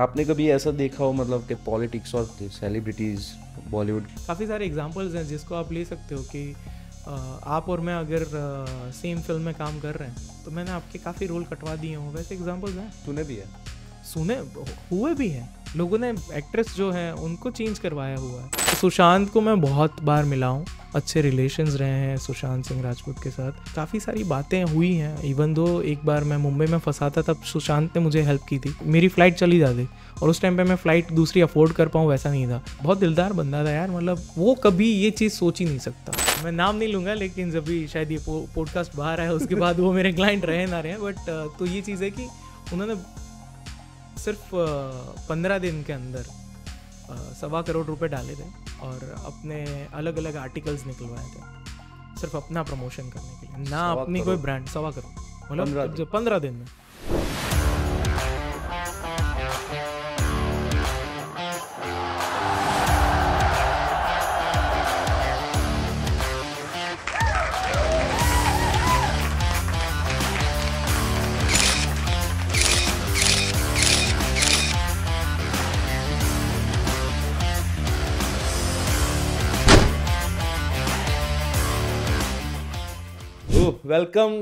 आपने कभी ऐसा देखा हो मतलब कि पॉलिटिक्स और सेलिब्रिटीज़ बॉलीवुड काफ़ी सारे एग्जांपल्स हैं जिसको आप ले सकते हो कि आप और मैं अगर सेम फिल्म में काम कर रहे हैं तो मैंने आपके काफ़ी रोल कटवा दिए हों वैसे एग्जांपल्स हैं सुने भी है सुने हुए भी हैं लोगों ने एक्ट्रेस जो है उनको चेंज करवाया हुआ है तो सुशांत को मैं बहुत बार मिला हूँ अच्छे रिलेशंस रहे हैं सुशांत सिंह राजपूत के साथ काफ़ी सारी बातें हुई हैं इवन दो एक बार मैं मुंबई में फंसा था तब सुशांत ने मुझे हेल्प की थी मेरी फ़्लाइट चली जाती और उस टाइम पे मैं फ़्लाइट दूसरी अफोर्ड कर पाऊँ वैसा नहीं था बहुत दिलदार बंदा था यार मतलब वो कभी ये चीज़ सोच ही नहीं सकता मैं नाम नहीं लूँगा लेकिन जब भी शायद ये पॉडकास्ट बाहर आया उसके बाद वो मेरे क्लाइंट रहे ना रहे बट तो ये चीज़ है कि उन्होंने सिर्फ पंद्रह दिन के अंदर सवा करोड़ रुपए डाले थे और अपने अलग अलग आर्टिकल्स निकलवाए थे सिर्फ अपना प्रमोशन करने के लिए ना अपनी कोई ब्रांड सवा करोड़ मतलब पंद्रह दिन में वेलकम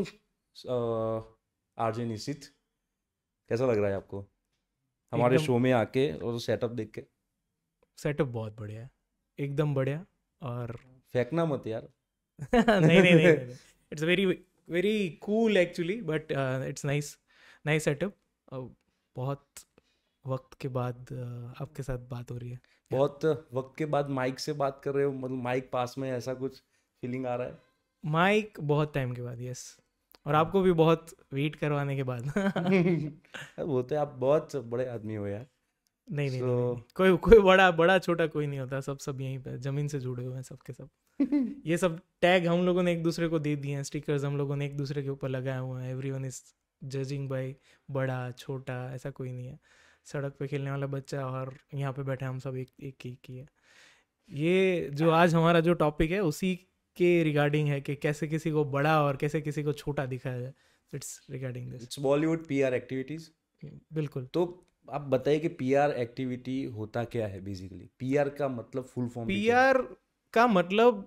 आरजे निशित कैसा लग रहा है आपको हमारे शो में आके और सेटअप देख के सेटअप बहुत बढ़िया है एकदम बढ़िया और फेंकना मत यार नहीं नहीं it's very very cool actually but it's nice nice setup बहुत वक्त के बाद uh, आपके साथ बात हो रही है बहुत वक्त के बाद माइक से बात कर रहे हो मतलब माइक पास में ऐसा कुछ फीलिंग आ रहा है माइक बहुत टाइम के बाद यस और आपको भी बहुत वेट करवाने के बाद वो तो आप बहुत बड़े आदमी हो यार नहीं नहीं, so, नहीं, नहीं कोई कोई बड़ा बड़ा छोटा कोई नहीं होता सब सब यहीं पे जमीन से जुड़े हुए हैं सबके सब, सब। ये सब टैग हम लोगों ने एक दूसरे को दे दिए हैं स्टिकर्स हम लोगों ने एक दूसरे के ऊपर लगाए हुए हैं everyone is judging by बड़ा छोटा ऐसा कोई नहीं है सड़क पे खेलने वाला बच्चा और यहाँ पे बैठे हम सब एक एक ही है ये जो आज हमारा जो टॉपिक है उसी के रिगार्डिंग है कि कैसे किसी को बड़ा और कैसे किसी को छोटा दिखाया जाए it's regarding this it's Bollywood PR activities बिल्कुल तो आप बताइए कि पीआर एक्टिविटी होता क्या है बेसिकली पीआर का मतलब फुल फॉर्म पीआर का मतलब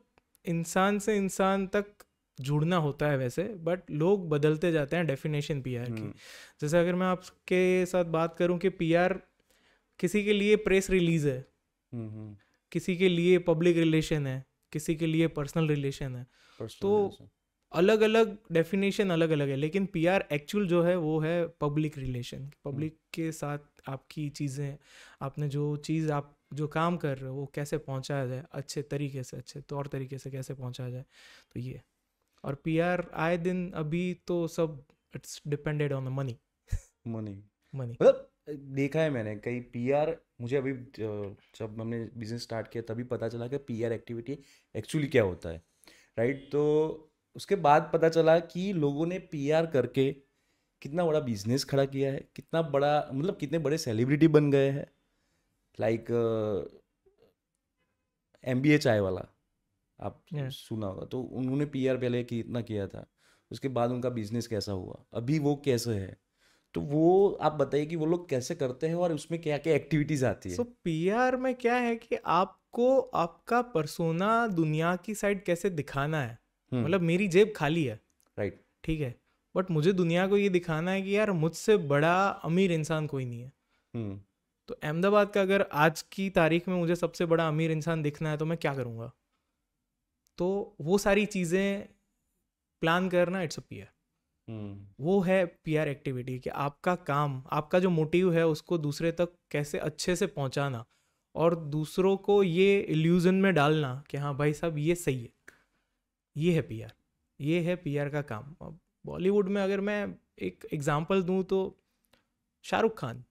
इंसान से इंसान तक जुड़ना होता है वैसे बट लोग बदलते जाते हैं डेफिनेशन पीआर की हम्म। जैसे अगर मैं आपके साथ बात करूं कि पीआर किसी के लिए प्रेस रिलीज है हम्म, हम्म। किसी के लिए पब्लिक रिलेशन है किसी के लिए पर्सनल रिलेशन है personal तो relation. अलग अलग डेफिनेशन अलग अलग है लेकिन पी आर एक्चुअल जो है वो है पब्लिक रिलेशन पब्लिक के साथ आपकी चीज़ें आपने जो चीज़ आप जो काम कर रहे हो वो कैसे पहुंचाया जाए अच्छे तरीके से अच्छे तौर तरीके से कैसे पहुंचाया जाए तो ये और पी आर आए दिन अभी तो सब it's depended on the money money money देखा है मैंने कई पी मुझे अभी जब हमने बिजनेस स्टार्ट किया तभी पता चला कि पी एक्टिविटी एक्चुअली क्या होता है राइट तो उसके बाद पता चला कि लोगों ने पी करके कितना बड़ा बिजनेस खड़ा किया है कितना बड़ा मतलब कितने बड़े सेलिब्रिटी बन गए हैं लाइक एम बी ए चाय वाला आप yeah. सुना होगा तो उन्होंने पी आर पहले कितना किया था उसके बाद उनका बिजनेस कैसा हुआ अभी वो कैसे है तो वो आप बताइए कि वो लोग कैसे करते हैं और उसमें क्या क्या एक्टिविटीज आती है सो so, पीआर में क्या है कि आपको आपका परसोना दुनिया की साइड कैसे दिखाना है हम्म। मतलब मेरी जेब खाली है राइट right. ठीक है बट मुझे दुनिया को ये दिखाना है कि यार मुझसे बड़ा अमीर इंसान कोई नहीं है हम्म। तो अहमदाबाद का अगर आज की तारीख में मुझे सबसे बड़ा अमीर इंसान दिखना है तो मैं क्या करूँगा तो वो सारी चीज़ें प्लान करना इट्स अ पीआर हम्म। वो है पीआर एक्टिविटी कि आपका काम आपका जो मोटिव है उसको दूसरे तक कैसे अच्छे से पहुंचाना और दूसरों को ये इल्यूजन में डालना कि हाँ भाई साहब ये सही है ये है पीआर ये है पीआर का काम बॉलीवुड में अगर मैं एक एग्जांपल दूं तो शाहरुख खान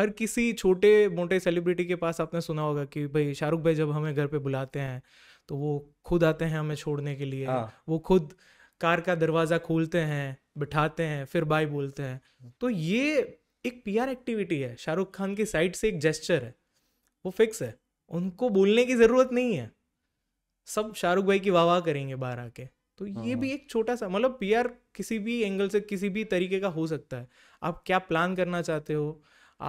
हर किसी छोटे मोटे सेलिब्रिटी के पास आपने सुना होगा कि भाई शाहरुख भाई जब हमें घर पे बुलाते हैं तो वो खुद आते हैं हमें छोड़ने के लिए हाँ। वो खुद कार का दरवाज़ा खोलते हैं बिठाते हैं फिर बाय बोलते हैं तो ये एक पीआर एक्टिविटी है शाहरुख खान की साइड से एक जेस्चर है वो फिक्स है उनको बोलने की ज़रूरत नहीं है सब शाहरुख भाई की वाह वाह करेंगे बाहर आके तो ये हाँ, भी हाँ। एक छोटा सा मतलब पीआर किसी भी एंगल से किसी भी तरीके का हो सकता है आप क्या प्लान करना चाहते हो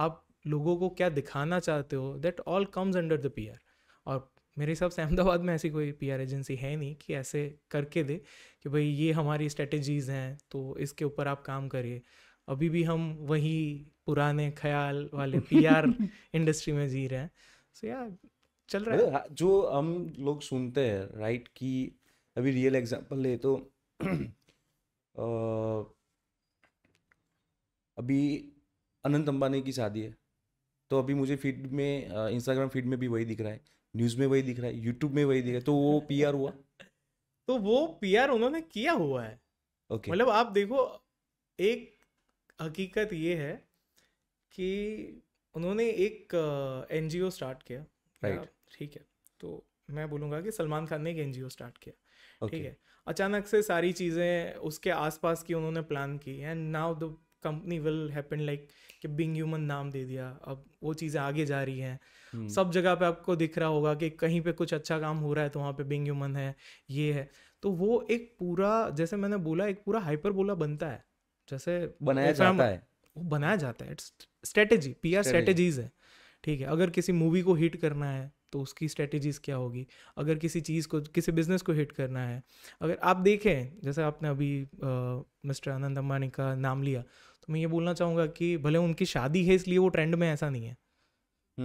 आप लोगों को क्या दिखाना चाहते हो that all comes under the PR और मेरे हिसाब से अहमदाबाद में ऐसी कोई पीआर एजेंसी है नहीं कि ऐसे करके दे कि भाई ये हमारी स्ट्रेटजीज़ हैं तो इसके ऊपर आप काम करिए अभी भी हम वही पुराने ख्याल वाले पीआर इंडस्ट्री में जी रहे हैं सो so, चल रहा है जो हम लोग सुनते हैं राइट कि अभी रियल एग्जांपल ले तो आ, अभी अनंत अंबानी की शादी है तो अभी मुझे फीड में इंस्टाग्राम फीड में भी वही दिख रहा है न्यूज़ में वही दिख रहा है यूट्यूब में वही दिख रहा है तो वो पी हुआ तो वो पी उन्होंने किया हुआ है okay. मतलब आप देखो एक हकीकत ये है कि उन्होंने एक एन स्टार्ट किया right. ठीक है तो मैं बोलूंगा कि सलमान खान ने एक एन स्टार्ट किया ठीक है अचानक से सारी चीज़ें उसके आसपास की उन्होंने प्लान की and now the company will happen like कि बिंग ह्यूमन नाम दे दिया अब वो चीज़ें आगे जा रही हैं हम्म। सब जगह पे आपको दिख रहा होगा कि कहीं पे कुछ अच्छा काम हो रहा है तो वहाँ पे बिंग ह्यूमन है ये है तो वो एक पूरा जैसे मैंने बोला एक पूरा हाइपर बोला बनता है जैसे बनाया जाता है वो बनाया जाता है it's strategy P R strategies है ठीक है अगर किसी मूवी को हिट करना है तो उसकी स्ट्रेटेजीज क्या होगी अगर किसी चीज़ को किसी बिजनेस को हिट करना है अगर आप देखें जैसे आपने अभी मिस्टर आनंद अंबानी का नाम लिया तो मैं ये बोलना चाहूँगा कि भले उनकी शादी है इसलिए वो ट्रेंड में ऐसा नहीं है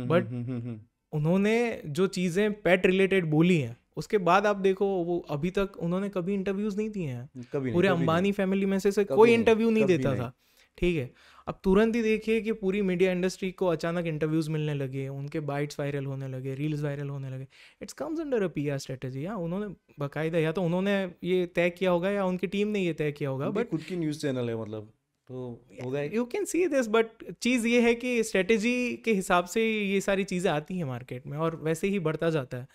बट हम्म, हम्म, हम्म, उन्होंने जो चीज़ें पेट रिलेटेड बोली हैं उसके बाद आप देखो वो अभी तक उन्होंने कभी इंटरव्यूज नहीं दिए हैं पूरे अंबानी फैमिली में से, से कोई इंटरव्यू नहीं देता नहीं। था ठीक है अब तुरंत ही देखिए कि पूरी मीडिया इंडस्ट्री को अचानक इंटरव्यूज मिलने लगे उनके बाइट्स वायरल होने लगे रील्स वायरल होने लगे it's comes under a P R strategy या उन्होंने बाकायदा या तो उन्होंने ये तय किया होगा या उनकी टीम ने ये तय किया होगा बट खुद की न्यूज़ चैनल है मतलब तो you can see this but चीज़ ये है कि स्ट्रेटेजी के हिसाब से ये सारी चीज़ें आती हैं मार्केट में और वैसे ही बढ़ता जाता है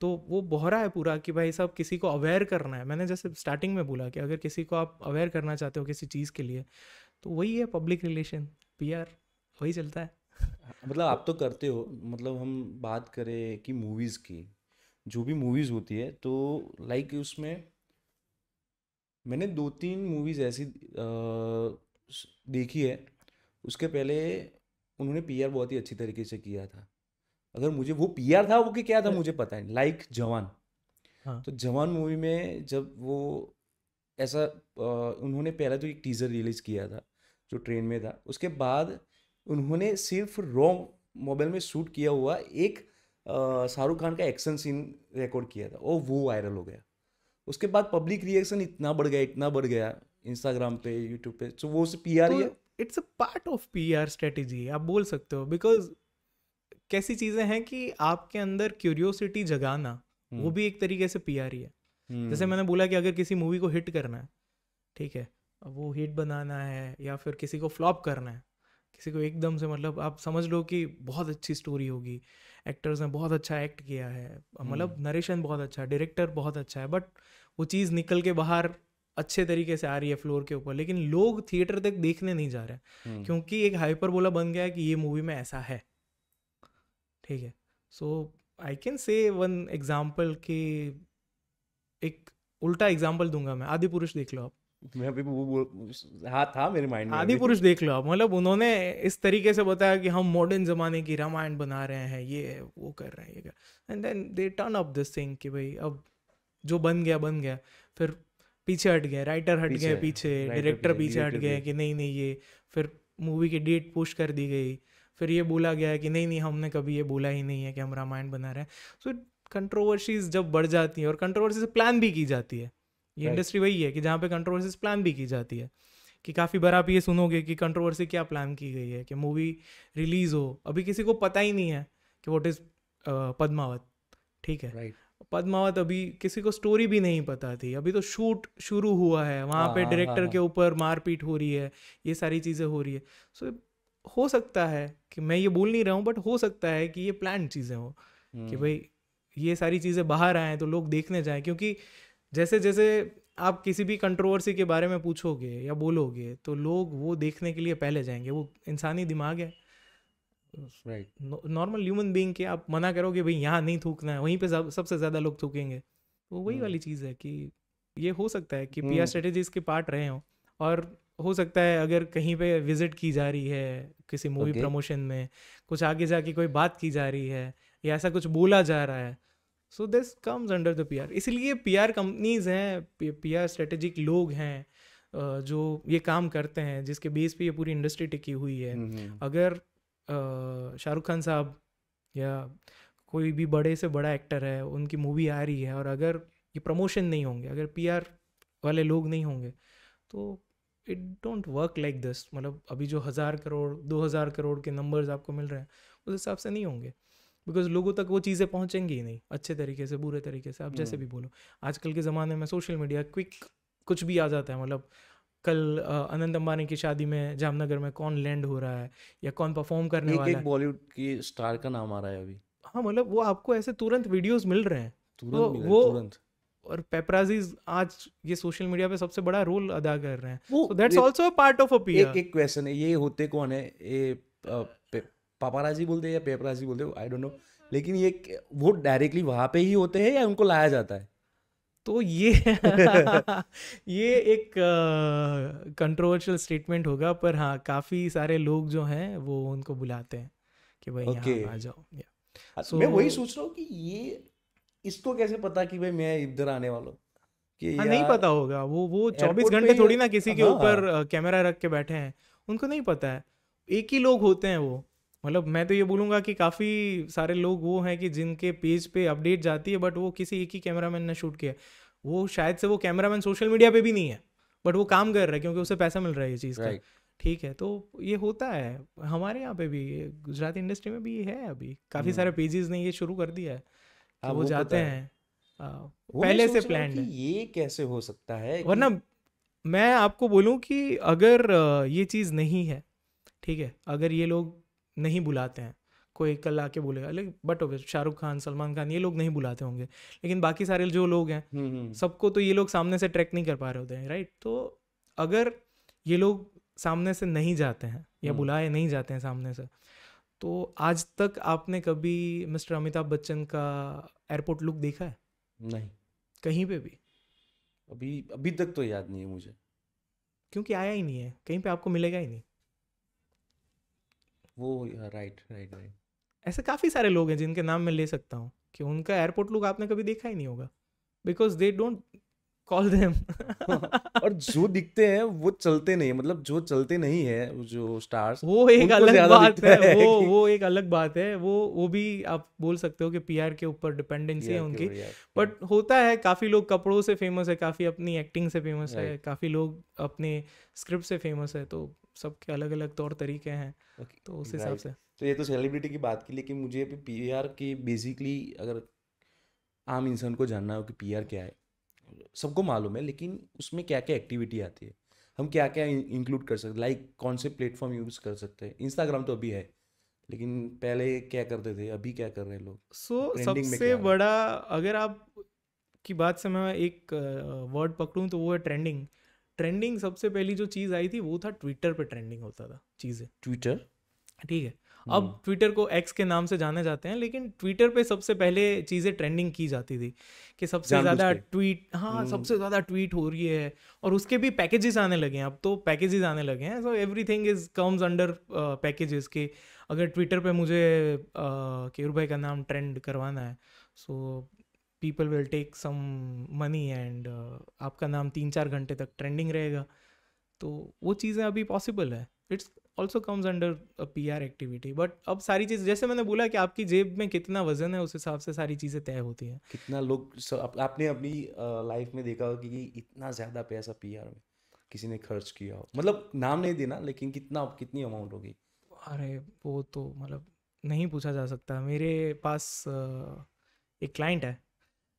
तो वो बोहरा है पूरा कि भाई साहब किसी को अवेयर करना है मैंने जैसे स्टार्टिंग में बोला कि अगर किसी को आप अवेयर करना चाहते हो किसी चीज़ के लिए तो वही है पब्लिक रिलेशन पी वही चलता है मतलब आप तो करते हो मतलब हम बात करें कि मूवीज़ की जो भी मूवीज़ होती है तो लाइक उसमें मैंने दो तीन मूवीज़ ऐसी आ, देखी है उसके पहले उन्होंने पीआर बहुत ही अच्छी तरीके से किया था अगर मुझे वो पीआर था वो कि क्या था मुझे पता नहीं लाइक जवान हाँ। तो जवान मूवी में जब वो ऐसा उन्होंने पहले तो एक टीज़र रिलीज़ किया था जो ट्रेन में था उसके बाद उन्होंने सिर्फ रॉन्ग मोबाइल में शूट किया हुआ एक शाहरुख खान का एक्शन सीन रिकॉर्ड किया था और वो वायरल हो गया उसके बाद पब्लिक रिएक्शन इतना बढ़ गया इतना बढ़ गया इंस्टाग्राम पे यूट्यूब पे तो वो से P R it's a part of P R strategy आप बोल सकते हो बिकॉज कैसी चीज़ें हैं कि आपके अंदर क्यूरियोसिटी जगाना hmm. वो भी एक तरीके से पी आर ही है hmm. जैसे मैंने बोला कि अगर किसी मूवी को हिट करना है ठीक है वो हिट बनाना है या फिर किसी को फ्लॉप करना है किसी को एकदम से मतलब आप समझ लो कि बहुत अच्छी स्टोरी होगी एक्टर्स ने बहुत अच्छा एक्ट किया है मतलब हम्म। नरेशन बहुत अच्छा है डायरेक्टर बहुत अच्छा है बट वो चीज़ निकल के बाहर अच्छे तरीके से आ रही है फ्लोर के ऊपर लेकिन लोग थिएटर तक देखने नहीं जा रहे हैं हम्म। क्योंकि एक हाइपर बोला बन गया है कि ये मूवी में ऐसा है ठीक है so I can say one example कि एक उल्टा एग्जाम्पल दूंगा मैं आदि पुरुष देख लो आप मैं अभी हाँ था मेरे माइंड में आदि पुरुष देख लो आप मतलब उन्होंने इस तरीके से बताया कि हम मॉडर्न जमाने की रामायण बना रहे हैं ये वो कर रहे हैं ये and then they turn up this thing कि भाई अब जो बन गया बन गया फिर पीछे हट गए राइटर हट गए पीछे डायरेक्टर पीछे हट गए कि नहीं नहीं ये फिर मूवी की डेट पुश कर दी गई फिर ये बोला गया कि नहीं नहीं हमने कभी ये बोला ही नहीं है कि हम रामायण बना रहे हैं सो कंट्रोवर्सीज जब बढ़ जाती है और कंट्रोवर्सी से प्लान भी की जाती है ये इंडस्ट्री वही है कि जहाँ पे कंट्रोवर्सीज प्लान भी की जाती है कि काफ़ी बार आप ये सुनोगे कि कंट्रोवर्सी क्या प्लान की गई है कि मूवी रिलीज़ हो अभी किसी को पता ही नहीं है कि वॉट इज़ पद्मावत ठीक है राइट पद्मावत अभी किसी को स्टोरी भी नहीं पता थी अभी तो शूट शुरू हुआ है वहाँ पे डायरेक्टर हाँ, हाँ, हाँ, के ऊपर मारपीट हो रही है ये सारी चीज़ें हो रही है सो so, हो सकता है कि मैं ये बोल नहीं रहा हूँ बट हो सकता है कि ये प्लान चीज़ें हो कि हम्म। भाई ये सारी चीज़ें बाहर आएँ तो लोग देखने जाएँ क्योंकि जैसे जैसे आप किसी भी कंट्रोवर्सी के बारे में पूछोगे या बोलोगे तो लोग वो देखने के लिए पहले जाएंगे वो इंसानी दिमाग है नॉर्मल ह्यूमन बींग के आप मना करोगे भाई यहाँ नहीं थूकना है वहीं पे सबसे ज़्यादा लोग थूकेंगे तो वही hmm. वाली चीज़ है कि ये हो सकता है कि पी आर स्ट्रेटेजीज के पार्ट रहे हों और हो सकता है अगर कहीं पे विजिट की जा रही है किसी मूवी okay. प्रमोशन में कुछ आगे जाके कोई बात की जा रही है या ऐसा कुछ बोला जा रहा है so this comes under the PR इसलिए पीआर कंपनीज हैं पीआर स्ट्रेटेजिक लोग हैं जो ये काम करते हैं जिसके बेस पे ये पूरी इंडस्ट्री टिकी हुई है mm-hmm. अगर शाहरुख खान साहब या कोई भी बड़े से बड़ा एक्टर है उनकी मूवी आ रही है और अगर ये प्रमोशन नहीं होंगे अगर पीआर वाले लोग नहीं होंगे तो it don't work like this मतलब अभी जो हज़ार करोड़ दो हज़ार करोड़ के नंबर्स आपको मिल रहे हैं उस हिसाब से नहीं होंगे बिकॉज लोगों तक वो चीज़ें पहुँचेंगी ही नहीं अच्छे तरीके से बुरे तरीके से आप जैसे हम्म। भी बोलो आजकल के ज़माने में सोशल मीडिया क्विक कुछ भी आ जाता है मतलब कल अनंत अंबानी की शादी में जामनगर में कौन लैंड हो रहा है या कौन परफॉर्म करने एक वाला एक बॉलीवुड की स्टार का नाम आ रहा है अभी हाँ मतलब वो आपको ऐसे तुरंत वीडियोस मिल रहे हैं तुरंत मिल वो तुरंत और पेपराजीज आज ये सोशल मीडिया पे सबसे बड़ा रोल अदा कर रहे हैं that's also a part of a PR एक एक क्वेश्चन है ये होते कौन है ये पापाराजी बोलते हैं या पेपराजी बोलते हैं आई डोंट नो लेकिन ये वो डायरेक्टली वहाँ पे ही होते हैं या उनको लाया जाता है तो ये ये एक कंट्रोवर्शियल स्टेटमेंट होगा पर हाँ काफ़ी सारे लोग जो हैं वो उनको बुलाते हैं कि भाई okay. यहाँ आ जाओ या हाँ, so, मैं वही सोच रहा हूँ कि ये इसको कैसे पता कि भाई मैं इधर आने वाला हूँ हाँ, नहीं पता होगा वो वो चौबीस घंटे थोड़ी ना किसी के हाँ। ऊपर कैमरा रख के बैठे हैं उनको नहीं पता है एक ही लोग होते हैं वो मतलब मैं तो ये बोलूँगा कि काफ़ी सारे लोग वो हैं कि जिनके पेज पे अपडेट जाती है बट वो किसी एक ही कैमरामैन ने शूट किया वो शायद से वो कैमरामैन सोशल मीडिया पे भी नहीं है बट वो काम कर रहा है क्योंकि उसे पैसा मिल रहा है ये चीज़ का ठीक है तो ये होता है हमारे यहाँ पे भी गुजराती इंडस्ट्री में भी है अभी काफ़ी hmm. सारे पेजेस ने ये शुरू कर दिया है आ, हाँ, वो, वो तो जाते हैं आ, हाँ, पहले से प्लान ये कैसे हो सकता है वरना मैं आपको बोलूँ कि अगर ये चीज़ नहीं है ठीक है अगर ये लोग नहीं बुलाते हैं कोई कल आके बोलेगा लेकिन बट ऑब्वियस शाहरुख खान सलमान खान ये लोग नहीं बुलाते होंगे लेकिन बाकी सारे जो लोग हैं हम्म, हम्म। सबको तो ये लोग सामने से ट्रैक नहीं कर पा रहे होते हैं राइट तो अगर ये लोग सामने से नहीं जाते हैं या हम्म। बुलाए नहीं जाते हैं सामने से तो आज तक आपने कभी मिस्टर अमिताभ बच्चन का एयरपोर्ट लुक देखा है नहीं कहीं पे भी अभी अभी तक तो याद नहीं है मुझे क्योंकि आया ही नहीं है कहीं पे आपको मिलेगा ही नहीं वो राइट राइट राइट ऐसे काफ़ी सारे लोग हैं जिनके नाम मैं ले सकता हूँ कि उनका एयरपोर्ट लुक आपने कभी देखा ही नहीं होगा because they don't call them और जो दिखते हैं वो चलते नहीं है मतलब जो चलते नहीं है जो स्टार्स वो एक अलग बात है, है वो वो एक अलग बात है वो वो भी आप बोल सकते हो कि पीआर के ऊपर डिपेंडेंसी है उनकी बट होता है काफ़ी लोग कपड़ों से फेमस है काफ़ी अपनी एक्टिंग से फेमस है काफ़ी लोग अपने स्क्रिप्ट से फेमस है तो सबके अलग अलग तौर तरीके हैं okay, तो उस हिसाब से तो ये तो सेलिब्रिटी की बात की लेकिन मुझे अभी पी आर की बेसिकली अगर आम इंसान को जानना हो कि पी आर क्या है सबको मालूम है लेकिन उसमें क्या क्या एक्टिविटी आती है हम क्या क्या इंक्लूड कर सकते लाइक कौन से प्लेटफॉर्म यूज़ कर सकते हैं इंस्टाग्राम तो अभी है लेकिन पहले क्या करते थे अभी क्या कर रहे हैं लोग सो so, सबसे बड़ा अगर आप की बात से मैं एक वर्ड पकड़ूं तो वो है ट्रेंडिंग ट्रेंडिंग सबसे पहली जो चीज़ आई थी वो था ट्विटर पे ट्रेंडिंग होता था चीज़ें ट्विटर ठीक है hmm. अब ट्विटर को एक्स के नाम से जाने जाते हैं लेकिन ट्विटर पे सबसे पहले चीज़ें ट्रेंडिंग की जाती थी कि सबसे ज़्यादा ट्वीट हाँ hmm. सबसे ज़्यादा ट्वीट हो रही है और उसके भी पैकेजेस आने लगे हैं अब तो पैकेजेस आने लगे हैं so everything is comes under packages के अगर ट्विटर पे मुझे uh, केयर भाई का नाम ट्रेंड करवाना है so so, people will take some money and आपका नाम तीन चार घंटे तक ट्रेंडिंग रहेगा तो वो चीज़ें अभी पॉसिबल है it's also comes under a P R activity but अब सारी चीज़ जैसे मैंने बोला कि आपकी जेब में कितना वजन है उस हिसाब से सारी चीज़ें तय होती हैं कितना लोग आप, आपने अपनी लाइफ में देखा होगा कि इतना ज़्यादा पैसा पी आर में किसी ने खर्च किया हो मतलब नाम नहीं देना लेकिन कितना कितनी अमाउंट होगी अरे वो तो मतलब नहीं पूछा जा सकता मेरे पास एक क्लाइंट है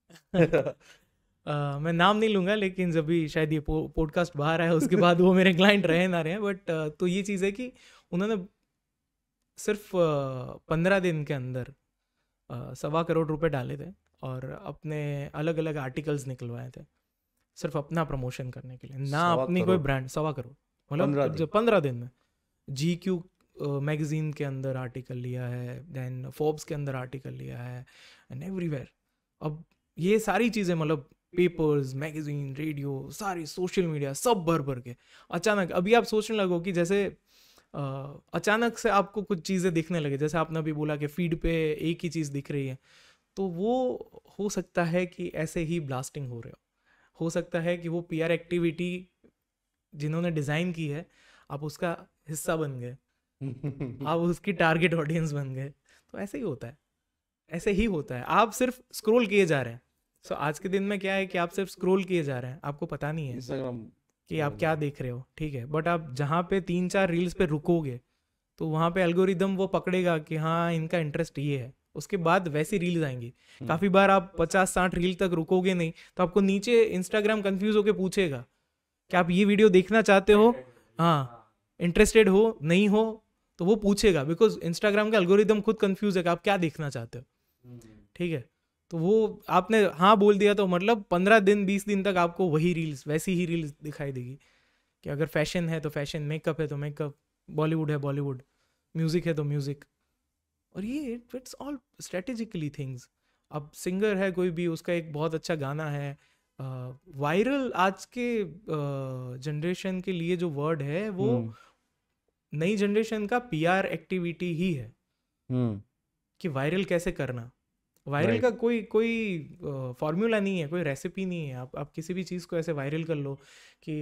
Uh, मैं नाम नहीं लूंगा लेकिन जब भी शायद ये पो, पॉडकास्ट बाहर आया उसके बाद वो मेरे क्लाइंट रहे ना रहे बट uh, तो ये चीज़ है कि उन्होंने सिर्फ uh, पंद्रह दिन के अंदर uh, सवा करोड़ रुपए डाले थे और अपने अलग अलग आर्टिकल्स निकलवाए थे सिर्फ अपना प्रमोशन करने के लिए ना अपनी कोई ब्रांड सवा करोड़ मतलब जो पंद्रह दिन में जी क्यू मैगजीन के अंदर आर्टिकल लिया है देन फोर्ब्स के अंदर आर्टिकल लिया है एंड एवरीवेयर अब ये सारी चीज़ें मतलब पेपर्स मैगजीन रेडियो सारी सोशल मीडिया सब भर भर के अचानक अभी आप सोचने लगो कि जैसे आ, अचानक से आपको कुछ चीज़ें दिखने लगे जैसे आपने अभी बोला कि फीड पे एक ही चीज़ दिख रही है तो वो हो सकता है कि ऐसे ही ब्लास्टिंग हो रहे हो हो सकता है कि वो पी एक्टिविटी जिन्होंने डिज़ाइन की है आप उसका हिस्सा बन गए आप उसकी टारगेट ऑडियंस बन गए तो ऐसे ही होता है ऐसे ही होता है आप सिर्फ स्क्रोल किए जा रहे हैं सो so, आज के दिन में क्या है कि आप सिर्फ स्क्रोल किए जा रहे हैं आपको पता नहीं है Instagram कि आप क्या देख रहे हो ठीक है बट आप जहाँ पे तीन चार रील्स पे रुकोगे तो वहाँ पे एल्गोरिदम वो पकड़ेगा कि हाँ इनका इंटरेस्ट ये है उसके बाद वैसी रील्स आएंगी हम्म। काफ़ी बार आप पचास साठ रील तक रुकोगे नहीं तो आपको नीचे इंस्टाग्राम कन्फ्यूज होकर पूछेगा कि आप ये वीडियो देखना चाहते हो हाँ इंटरेस्टेड हो नहीं हो तो वो पूछेगा बिकॉज इंस्टाग्राम का एल्गोरिदम खुद कन्फ्यूज है कि आप क्या देखना चाहते हो हम्म। ठीक है तो वो आपने हाँ बोल दिया तो मतलब पंद्रह दिन बीस दिन तक आपको वही रील्स वैसी ही रील्स दिखाई देगी कि अगर फैशन है तो फैशन मेकअप है तो मेकअप बॉलीवुड है बॉलीवुड म्यूज़िक है तो म्यूज़िक और ये इट्स ऑल स्ट्रेटेजिकली थिंग्स अब सिंगर है कोई भी उसका एक बहुत अच्छा गाना है वायरल uh, आज के जनरेशन uh, के लिए जो वर्ड है वो हम्म। नई जनरेशन का पीआर एक्टिविटी ही है हम्म। कि वायरल कैसे करना वायरल right. का कोई कोई फॉर्मूला नहीं है कोई रेसिपी नहीं है आप आप किसी भी चीज़ को ऐसे वायरल कर लो कि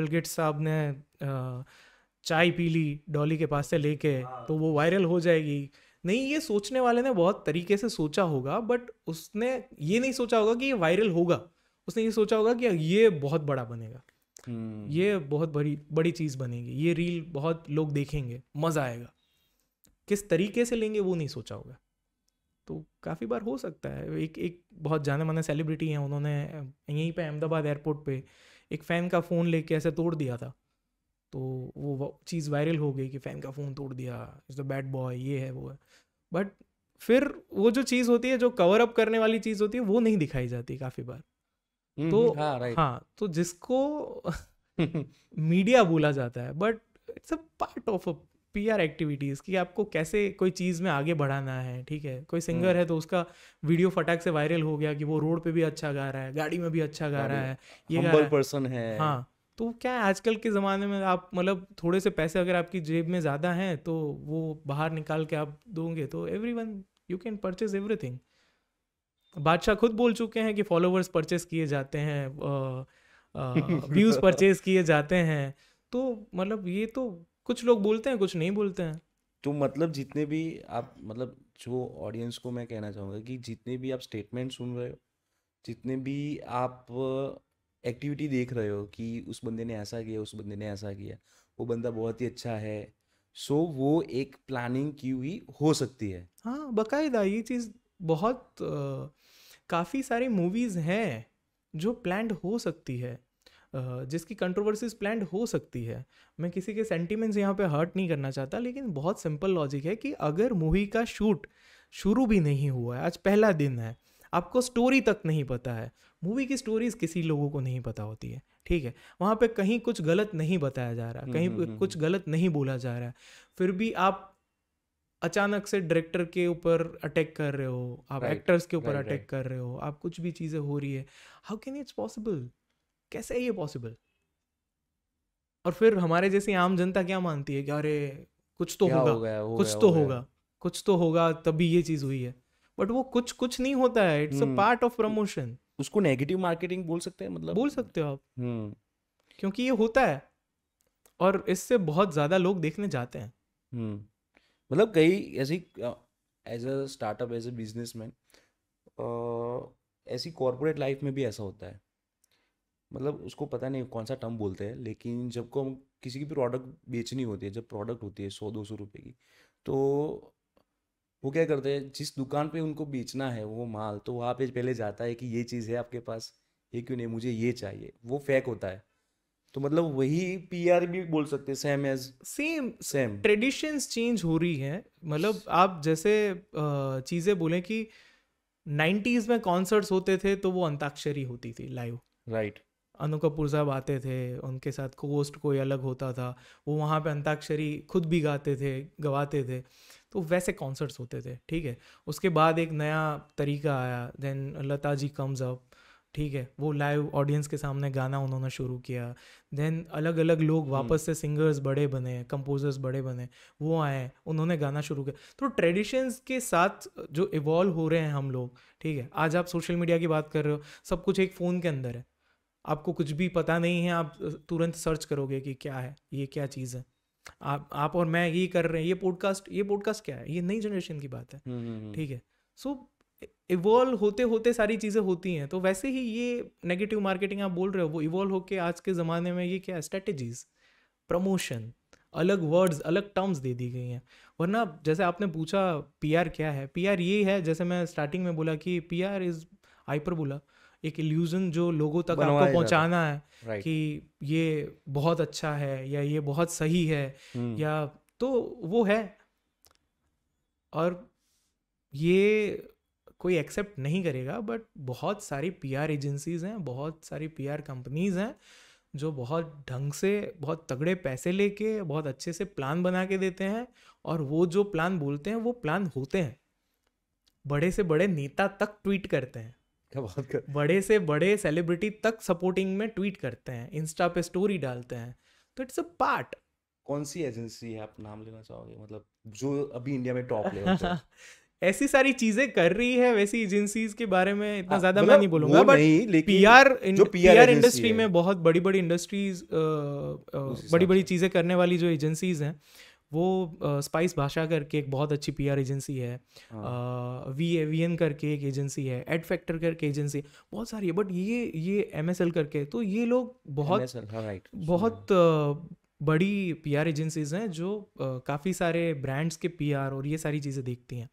बिलगेट साहब ने आ, चाय पी ली डॉली के पास से लेके हाँ। तो वो वायरल हो जाएगी नहीं ये सोचने वाले ने बहुत तरीके से सोचा होगा बट उसने ये नहीं सोचा होगा कि ये वायरल होगा उसने ये सोचा होगा कि ये बहुत बड़ा बनेगा hmm. ये बहुत बड़ी बड़ी चीज़ बनेगी ये रील बहुत लोग देखेंगे मज़ा आएगा किस तरीके से लेंगे वो नहीं सोचा होगा तो काफ़ी बार हो सकता है एक एक बहुत जाने माने सेलिब्रिटी हैं उन्होंने यहीं पे अहमदाबाद एयरपोर्ट पे एक फ़ैन का फ़ोन लेके ऐसे तोड़ दिया था तो वो चीज़ वायरल हो गई कि फ़ैन का फ़ोन तोड़ दिया इज़ द बैड बॉय ये है वो है बट फिर वो जो चीज़ होती है जो कवर अप करने वाली चीज़ होती है वो नहीं दिखाई जाती काफ़ी बार हम्म, तो हम्म, हाँ, हाँ तो जिसको मीडिया बोला जाता है but it's a part of a P R activities कि आपको कैसे कोई चीज़ में आगे बढ़ाना है ठीक है कोई सिंगर हम्म। है तो उसका वीडियो फटाक से वायरल हो गया कि वो रोड पे भी अच्छा गा रहा है गाड़ी में भी अच्छा गा रहा है ये पर्सन है हाँ तो क्या है आजकल के ज़माने में आप मतलब थोड़े से पैसे अगर आपकी जेब में ज़्यादा हैं तो वो बाहर निकाल के आप दोगे तो everyone you can purchase every Badshah खुद बोल चुके हैं कि फॉलोवर्स परचेज किए जाते हैं व्यूज़ परचेज किए जाते हैं तो मतलब ये तो कुछ लोग बोलते हैं कुछ नहीं बोलते हैं तो मतलब जितने भी आप मतलब जो ऑडियंस को मैं कहना चाहूँगा कि जितने भी आप स्टेटमेंट सुन रहे हो जितने भी आप एक्टिविटी देख रहे हो कि उस बंदे ने ऐसा किया उस बंदे ने ऐसा किया वो बंदा बहुत ही अच्छा है सो so, वो एक प्लानिंग की हुई हो सकती है हाँ बकायदा ये चीज़ बहुत काफ़ी सारी मूवीज़ हैं जो प्लान हो सकती है जिसकी कंट्रोवर्सीज प्लैंड हो सकती है मैं किसी के सेंटिमेंट्स यहाँ पे हर्ट नहीं करना चाहता लेकिन बहुत सिंपल लॉजिक है कि अगर मूवी का शूट शुरू भी नहीं हुआ है आज पहला दिन है आपको स्टोरी तक नहीं पता है मूवी की स्टोरीज किसी लोगों को नहीं पता होती है ठीक है वहाँ पे कहीं कुछ गलत नहीं बताया जा रहा कहीं हम्म, हम्म, कुछ हम्म। गलत नहीं बोला जा रहा है फिर भी आप अचानक से डायरेक्टर के ऊपर अटैक कर रहे हो आप एक्टर्स के ऊपर अटैक कर रहे हो आप कुछ भी चीज़ें हो रही है हाउ कैन इट्स पॉसिबल कैसे है ये पॉसिबल और फिर हमारे जैसी आम जनता क्या मानती है कि अरे कुछ तो होगा हो हो कुछ गया, तो हो होगा कुछ तो होगा तभी ये चीज हुई है बट वो कुछ कुछ नहीं होता है it's a part of promotion उसको नेगेटिव मार्केटिंग बोल सकते हैं मतलब बोल सकते हो आप हम्म। क्योंकि ये होता है और इससे बहुत ज्यादा लोग देखने जाते हैं हम्म। मतलब कई ऐसी as a startup as a businessman ऐसी कॉर्पोरेट लाइफ में भी ऐसा होता है मतलब उसको पता नहीं कौन सा टर्म बोलते हैं लेकिन जब को हम किसी की भी प्रोडक्ट बेचनी होती है जब प्रोडक्ट होती है सौ दो सौ रुपये की तो वो क्या करते हैं जिस दुकान पे उनको बेचना है वो माल तो वहाँ पे पहले जाता है कि ये चीज़ है आपके पास ये क्यों नहीं मुझे ये चाहिए वो फेक होता है तो मतलब वही पी आर भी बोल सकते same as same same traditions change हो रही हैं मतलब आप जैसे चीज़ें बोलें कि नाइन्टीज़ में कॉन्सर्ट्स होते थे तो वो अंताक्षरी होती थी live right right. Anu Kapoor साहब आते थे उनके साथ कोस्ट कोई अलग होता था वो वहाँ पे अंताक्षरी खुद भी गाते थे गवाते थे तो वैसे कॉन्सर्ट्स होते थे ठीक है उसके बाद एक नया तरीका आया then Lata ji comes up ठीक है वो लाइव ऑडियंस के सामने गाना उन्होंने शुरू किया देन अलग अलग लोग हम्म। वापस से सिंगर्स बड़े बने कंपोजर्स बड़े बने वो आए उन्होंने गाना शुरू किया तो ट्रेडिशंस के साथ जो इवॉल्व हो रहे हैं हम लोग ठीक है आज आप सोशल मीडिया की बात कर रहे हो सब कुछ एक फ़ोन के अंदर है आपको कुछ भी पता नहीं है आप तुरंत सर्च करोगे कि क्या है ये क्या चीज़ है आप आप और मैं ये कर रहे हैं ये पॉडकास्ट ये पॉडकास्ट क्या है ये नई जनरेशन की बात है हम्म, हम्म, हम्म। ठीक है सो इवॉल्व e, होते होते सारी चीज़ें होती हैं तो वैसे ही ये नेगेटिव मार्केटिंग आप बोल रहे हो वो इवॉल्व होकर आज के ज़माने में ये क्या है स्ट्रेटेजीज प्रमोशन अलग वर्ड्स अलग टर्म्स दे दी गई हैं वरना जैसे आपने पूछा पीआर क्या है पीआर ये है जैसे मैं स्टार्टिंग में बोला कि पीआर इज़ हाइपर बोला एक इल्यूजन जो लोगों तक आपको पहुंचाना है कि ये बहुत अच्छा है या ये बहुत सही है hmm. या तो वो है और ये कोई एक्सेप्ट नहीं करेगा बट बहुत सारी पीआर एजेंसीज हैं बहुत सारी पीआर कंपनीज हैं जो बहुत ढंग से बहुत तगड़े पैसे लेके बहुत अच्छे से प्लान बना के देते हैं और वो जो प्लान बोलते हैं वो प्लान होते हैं बड़े से बड़े नेता तक ट्वीट करते हैं क्या बात कर बड़े से बड़े सेलिब्रिटी तक सपोर्टिंग में ट्वीट करते हैं इंस्टा पे स्टोरी डालते हैं तो इट्स अ पार्ट कौन सी एजेंसी है आप नाम लेना चाहोगे मतलब जो अभी इंडिया में टॉप लेवल ऐसी सारी चीजें कर रही है वैसी एजेंसीज के बारे में इतना हाँ, ज्यादा मैं मतलब नहीं बोलूंगा बट पीआर पीआर इंडस्ट्री में बहुत बड़ी बड़ी इंडस्ट्रीज बड़ी बड़ी चीजें करने वाली जो एजेंसीज हैं वो स्पाइस uh, भाषा करके एक बहुत अच्छी पीआर एजेंसी है वी ए वी एन करके एक एजेंसी है एड फैक्टर करके एजेंसी बहुत सारी है बट ये ये एम करके तो ये लोग बहुत MSL, हाँ, right. बहुत uh, बड़ी पीआर एजेंसीज हैं जो uh, काफ़ी सारे ब्रांड्स के पीआर और ये सारी चीज़ें देखती हैं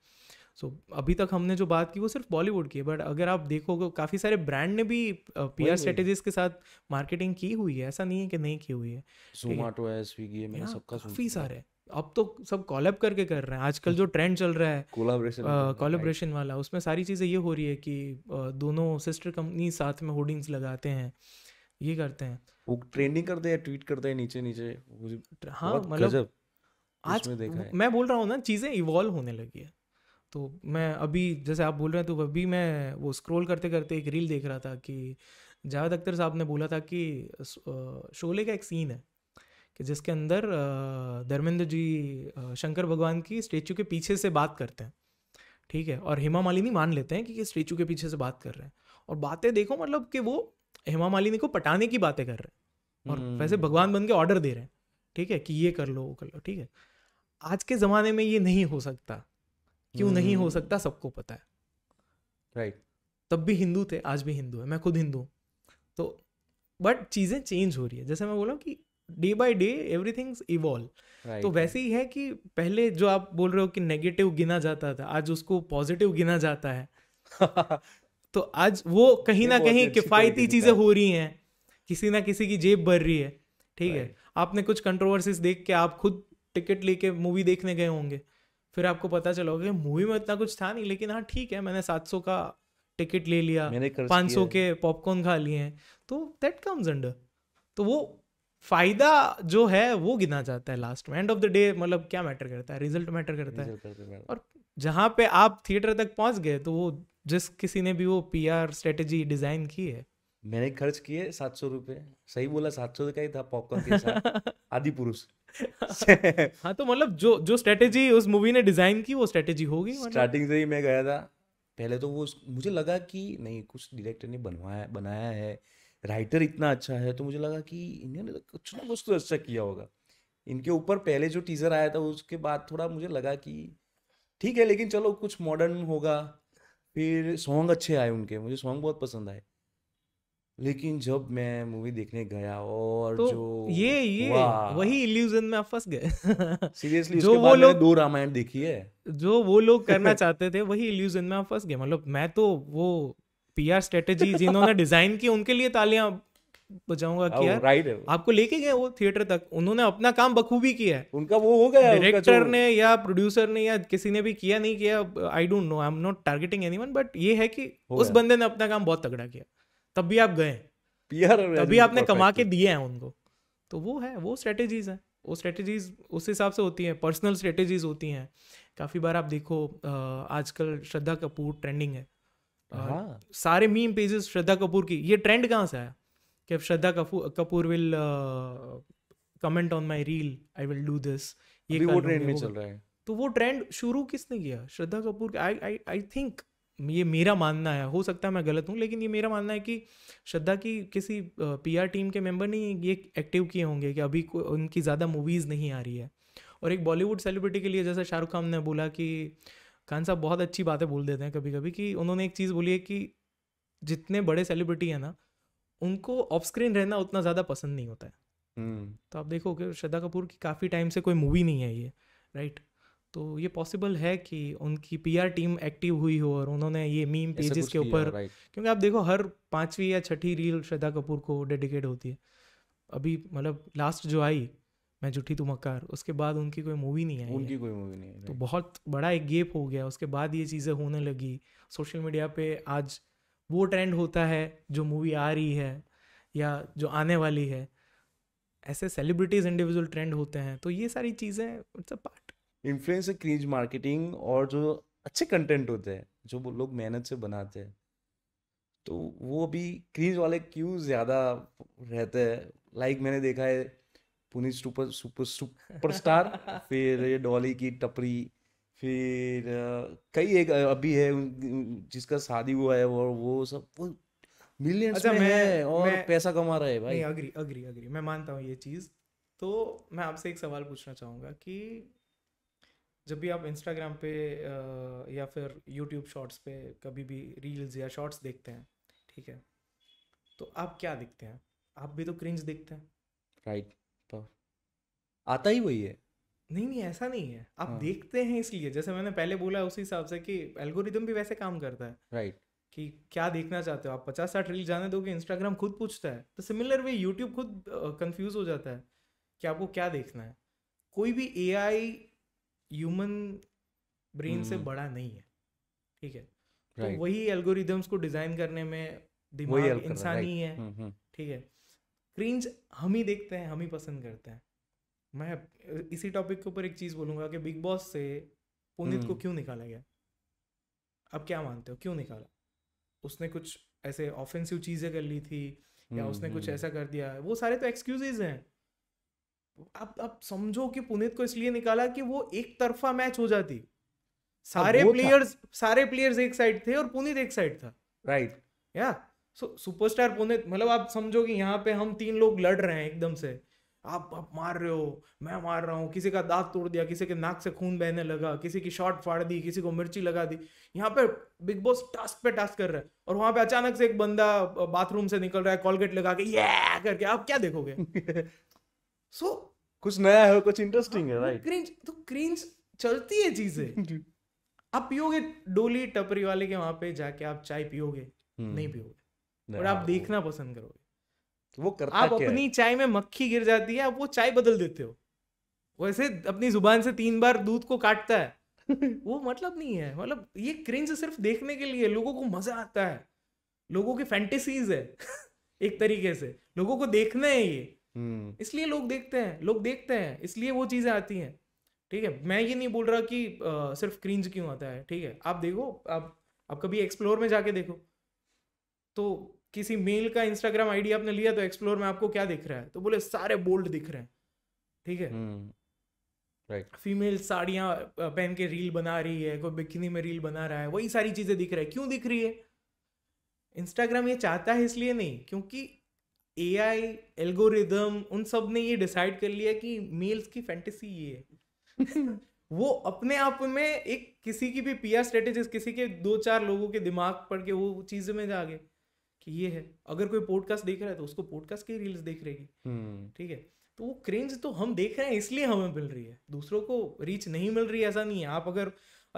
सो so, अभी तक हमने जो बात की वो सिर्फ बॉलीवुड की है बट अगर आप देखोगे काफ़ी सारे ब्रांड ने भी पी आर स्ट्रेटेजीज के साथ मार्केटिंग की हुई है ऐसा नहीं है कि नहीं की हुई है जोमेटो है है हाँ, काफ़ी सारे अब तो सब कॉलेब करके कर रहे हैं आजकल जो ट्रेंड चल रहा है कोलाब्रेशन वाला उसमें सारी चीज़ें ये हो रही है कि दोनों सिस्टर कंपनी साथ में होर्डिंग्स लगाते हैं ये करते हैं वो ट्रेंडिंग करते हैं ट्वीट करते हैं नीचे नीचे हाँ मतलब आज मैं बोल रहा हूँ ना चीज़ें इवॉल्व होने लगी है तो मैं अभी जैसे आप बोल रहे हैं तो अभी मैं वो स्क्रॉल करते करते एक रील देख रहा था कि जावेद अख्तर साहब ने बोला था कि शोले का एक सीन है कि जिसके अंदर धर्मेंद्र जी शंकर भगवान की स्टेचू के पीछे से बात करते हैं ठीक है और हेमा मालिनी मान लेते हैं कि ये स्टेचू के पीछे से बात कर रहे हैं और बातें देखो मतलब कि वो हेमा मालिनी को पटाने की बातें कर रहे हैं और हम्म। वैसे भगवान बन के ऑर्डर दे रहे हैं ठीक है कि ये कर लो वो कर लो ठीक है आज के ज़माने में ये नहीं हो सकता क्यों नहीं हो हम्म। सकता सबको पता है राइट तब भी हिंदू थे आज भी हिंदू है मैं खुद हिंदू हूँ तो बट चीज़ें चेंज हो रही है जैसे मैं बोला कि day by day everything evolve तो वैसे ही है कि पहले जो आप बोल रहे हो कि नेगेटिव गिना जाता था आज उसको पॉजिटिव गिना जाता है तो आज वो कहीं ना कहीं किफ़ायती चीज़ें हो रही हैं किसी ना किसी की जेब भर रही है ठीक है आपने कुछ कंट्रोवर्सीज देख के आप खुद टिकट लेके मूवी देखने गए होंगे फिर आपको पता चला होगा मूवी में इतना कुछ था नहीं लेकिन हाँ ठीक है मैंने सात सौ का टिकट ले लिया पाँच सौ के पॉपकॉर्न खा लिए हैं तो दैट कम्स अंडर तो वो फायदा जो है वो गिना जाता है लास्ट में एंड ऑफ द डे मतलब क्या मैटर करता है रिजल्ट मैटर करता है और जहाँ पे आप थिएटर तक पहुँच गए तो वो जिस किसी ने भी वो पी आर डिजाइन की है मैंने खर्च किए सात सौ रुपए सही बोला सात सौ का ही था पॉपकॉर्न के साथ आदि पुरुष हाँ तो मतलब जो जो स्ट्रेटेजी उस मूवी ने डिजाइन की वो स्ट्रेटेजी होगी स्टार्टिंग मतलब। से ही मैं गया था पहले तो वो मुझे लगा कि नहीं कुछ डायरेक्टर ने बनवाया बनाया है राइटर इतना अच्छा है तो मुझे लगा कि इन्होंने तो कुछ ना कुछ तो अच्छा किया होगा इनके ऊपर पहले जो टीजर आया था उसके बाद थोड़ा मुझे लगा कि ठीक है लेकिन चलो कुछ मॉडर्न होगा फिर सॉन्ग अच्छे आए उनके मुझे सॉन्ग बहुत पसंद आए लेकिन जब मैं मूवी देखने गया और तो जो ये ये वही इल्यूजन में आप फंस गए सीरियसली जो वो लोग दो रामायण देखी है जो वो लोग करना चाहते थे वही इल्यूजन में आप फंस गए मतलब मैं तो वो पीआर स्ट्रेटजी जिन्होंने डिजाइन की उनके लिए तालियां बजाऊंगा हाँ, कि यार राइट है आपको लेके गए वो थिएटर तक उन्होंने अपना काम बखूबी किया है उनका वो हो गया डायरेक्टर ने या प्रोड्यूसर ने या किसी ने भी किया नहीं किया I don't know I am not targeting anyone but ये है कि उस बंदे ने अपना काम बहुत तगड़ा किया तब भी आप गए पीआर तभी आपने कमा के दिए हैं उनको तो वो है वो स्ट्रेटेजीज है वो स्ट्रेटेजीज उस हिसाब से होती हैं पर्सनल स्ट्रेटेजीज होती हैं काफ़ी बार आप देखो आजकल श्रद्धा कपूर ट्रेंडिंग है हाँ। हाँ। सारे मीम पेजेस श्रद्धा कपूर की ये ट्रेंड कहाँ से आया कि अब Shraddha Kapoor will comment on my reel I will do this ये वो ट्रेंड में चल रहा है तो वो ट्रेंड शुरू किसने किया श्रद्धा कपूर आई आई आई थिंक ये मेरा मानना है हो सकता है मैं गलत हूँ लेकिन ये मेरा मानना है कि श्रद्धा की किसी पीआर uh, टीम के मेंबर ने ये एक्टिव किए होंगे कि अभी उनकी ज़्यादा मूवीज़ नहीं आ रही है और एक बॉलीवुड सेलिब्रिटी के लिए जैसा शाहरुख खान ने बोला कि खान साहब बहुत अच्छी बातें बोल देते हैं कभी कभी कि उन्होंने एक चीज़ बोली है कि जितने बड़े सेलिब्रिटी हैं ना उनको ऑफ स्क्रीन रहना उतना ज़्यादा पसंद नहीं होता है हम्म। तो आप देखो कि श्रद्धा कपूर की काफ़ी टाइम से कोई मूवी नहीं है ये राइट तो ये पॉसिबल है कि उनकी पीआर टीम एक्टिव हुई हो और उन्होंने ये मीम पेजेस के ऊपर क्योंकि आप देखो हर पांचवी या छठी रील श्रद्धा कपूर को डेडिकेट होती है अभी मतलब लास्ट जो आई मैं झूठी तू तो मक्कार उसके बाद उनकी कोई मूवी नहीं आई उनकी कोई मूवी नहीं आई तो बहुत बड़ा एक गेप हो गया उसके बाद ये चीज़ें होने लगी सोशल मीडिया पे आज वो ट्रेंड होता है जो मूवी आ रही है या जो आने वाली है ऐसे सेलिब्रिटीज़ इंडिविजुअल ट्रेंड होते हैं तो ये सारी चीज़ें it's a part influencer crease marketing और जो अच्छे कंटेंट होते हैं जो वो लोग मेहनत से बनाते हैं तो वो अभी क्रीज वाले क्यों ज़्यादा रहते हैं लाइक मैंने देखा है पुनीत सुपर सुपर स्टार फिर ये डॉली की टपरी फिर कई एक अभी है जिसका शादी हुआ है और वो सब वो मिलियन अच्छा, में मैं, है और मैं, पैसा कमा रहा है भाई अग्री अग्री अग्री मैं मानता हूँ ये चीज़ तो मैं आपसे एक सवाल पूछना चाहूँगा कि जब भी आप इंस्टाग्राम पे या फिर यूट्यूब शॉर्ट्स पे कभी भी रील्स या शॉर्ट्स देखते हैं ठीक है तो आप क्या देखते हैं आप भी तो क्रिंज देखते हैं राइट पर तो आता ही वही है नहीं नहीं ऐसा नहीं है आप हाँ. देखते हैं इसलिए जैसे मैंने पहले बोला उसी हिसाब से कि एल्गोरिदम भी वैसे काम करता है राइट right. कि क्या देखना चाहते हो आप पचास साठ रील जाने दोगे इंस्टाग्राम खुद पूछता है तो सिमिलर वे यूट्यूब खुद कंफ्यूज हो जाता है कि आपको क्या देखना है कोई भी ए आई ह्यूमन ब्रेन से हम्म। बड़ा नहीं है ठीक है तो right. तो वही एल्गोरिदम्स को डिज़ाइन करने में दिमाग इंसानी right. है हम्म, हम्म। ठीक है क्रिंज हम ही देखते हैं हम ही पसंद करते हैं मैं इसी टॉपिक के ऊपर एक चीज़ बोलूंगा कि बिग बॉस से पुनित को हम्म। क्यों निकाला गया अब क्या मानते हो क्यों निकाला उसने कुछ ऐसे ऑफेंसिव चीज़ें कर ली थी या हम्म, उसने कुछ हम्म। ऐसा कर दिया वो सारे तो एक्सक्यूजेज हैं अब अब समझो कि पुनित को इसलिए निकाला कि वो एक तरफा मैच हो जाती हाँ, सारे प्लेयर्स सारे प्लेयर्स एक साइड थे और पुनित एक साइड था राइट right. या yeah. सो सुपरस्टार पुणे मतलब आप समझो कि यहाँ पे हम तीन लोग लड़ रहे हैं एकदम से आप आप मार रहे हो मैं मार रहा हूँ किसी का दांत तोड़ दिया किसी के नाक से खून बहने लगा किसी की शॉट फाड़ दी किसी को मिर्ची लगा दी यहाँ पे बिग बॉस टास्क पे टास्क कर रहा है और वहां पे अचानक से एक बंदा बाथरूम से निकल रहा है कॉलगेट लगा के ये करके आप क्या देखोगे सो so, कुछ नया है कुछ इंटरेस्टिंग है राइट हाँ, क्रिंज तो क्रिंज चलती है चीजें आप पियोगे डोली टपरी वाले के वहां पे जाके आप चाय पियोगे हम्म। नहीं पियोगे और हाँ, आप देखना पसंद करोगे वो करता आप क्या अपनी है? चाय में मक्खी गिर जाती है आप वो चाय बदल देते हो वैसे अपनी जुबान से तीन बार दूध को काटता है वो मतलब नहीं है मतलब ये क्रिंज सिर्फ देखने के लिए लोगों को मजा आता है लोगों की फैंटेसीज है एक तरीके से लोगों को देखना है ये हम्म। इसलिए लोग देखते हैं लोग देखते हैं इसलिए वो चीजें आती हैं ठीक है मैं ये नहीं बोल रहा कि आ, सिर्फ क्रिंज क्यों आता है ठीक है आप देखो आप आप कभी एक्सप्लोर में जाके देखो तो किसी मेल का इंस्टाग्राम आईडी आपने लिया तो एक्सप्लोर में आपको क्या दिख रहा है तो बोले सारे बोल्ड दिख रहे हैं ठीक है राइट हम्म, फीमेल साड़ियां पहन के रील बना रही है कोई बिकिनी में रील बना रहा है वही सारी चीज़ें दिख रहा है क्यों दिख रही है इंस्टाग्राम ये चाहता है इसलिए नहीं क्योंकि ए आई एल्गोरिदम उन सब ने ये डिसाइड कर लिया कि मेल्स की फैंटेसी ये है वो अपने आप में एक किसी की भी पीआर आर किसी के दो चार लोगों के दिमाग पढ़ के वो चीज़ में जा गए कि ये है अगर कोई पॉडकास्ट देख रहा है तो उसको पॉडकास्ट की रील्स देख रहेगी हम्म। ठीक है तो वो क्रेंज तो हम देख रहे हैं इसलिए हमें मिल रही है दूसरों को रीच नहीं मिल रही ऐसा नहीं है आप अगर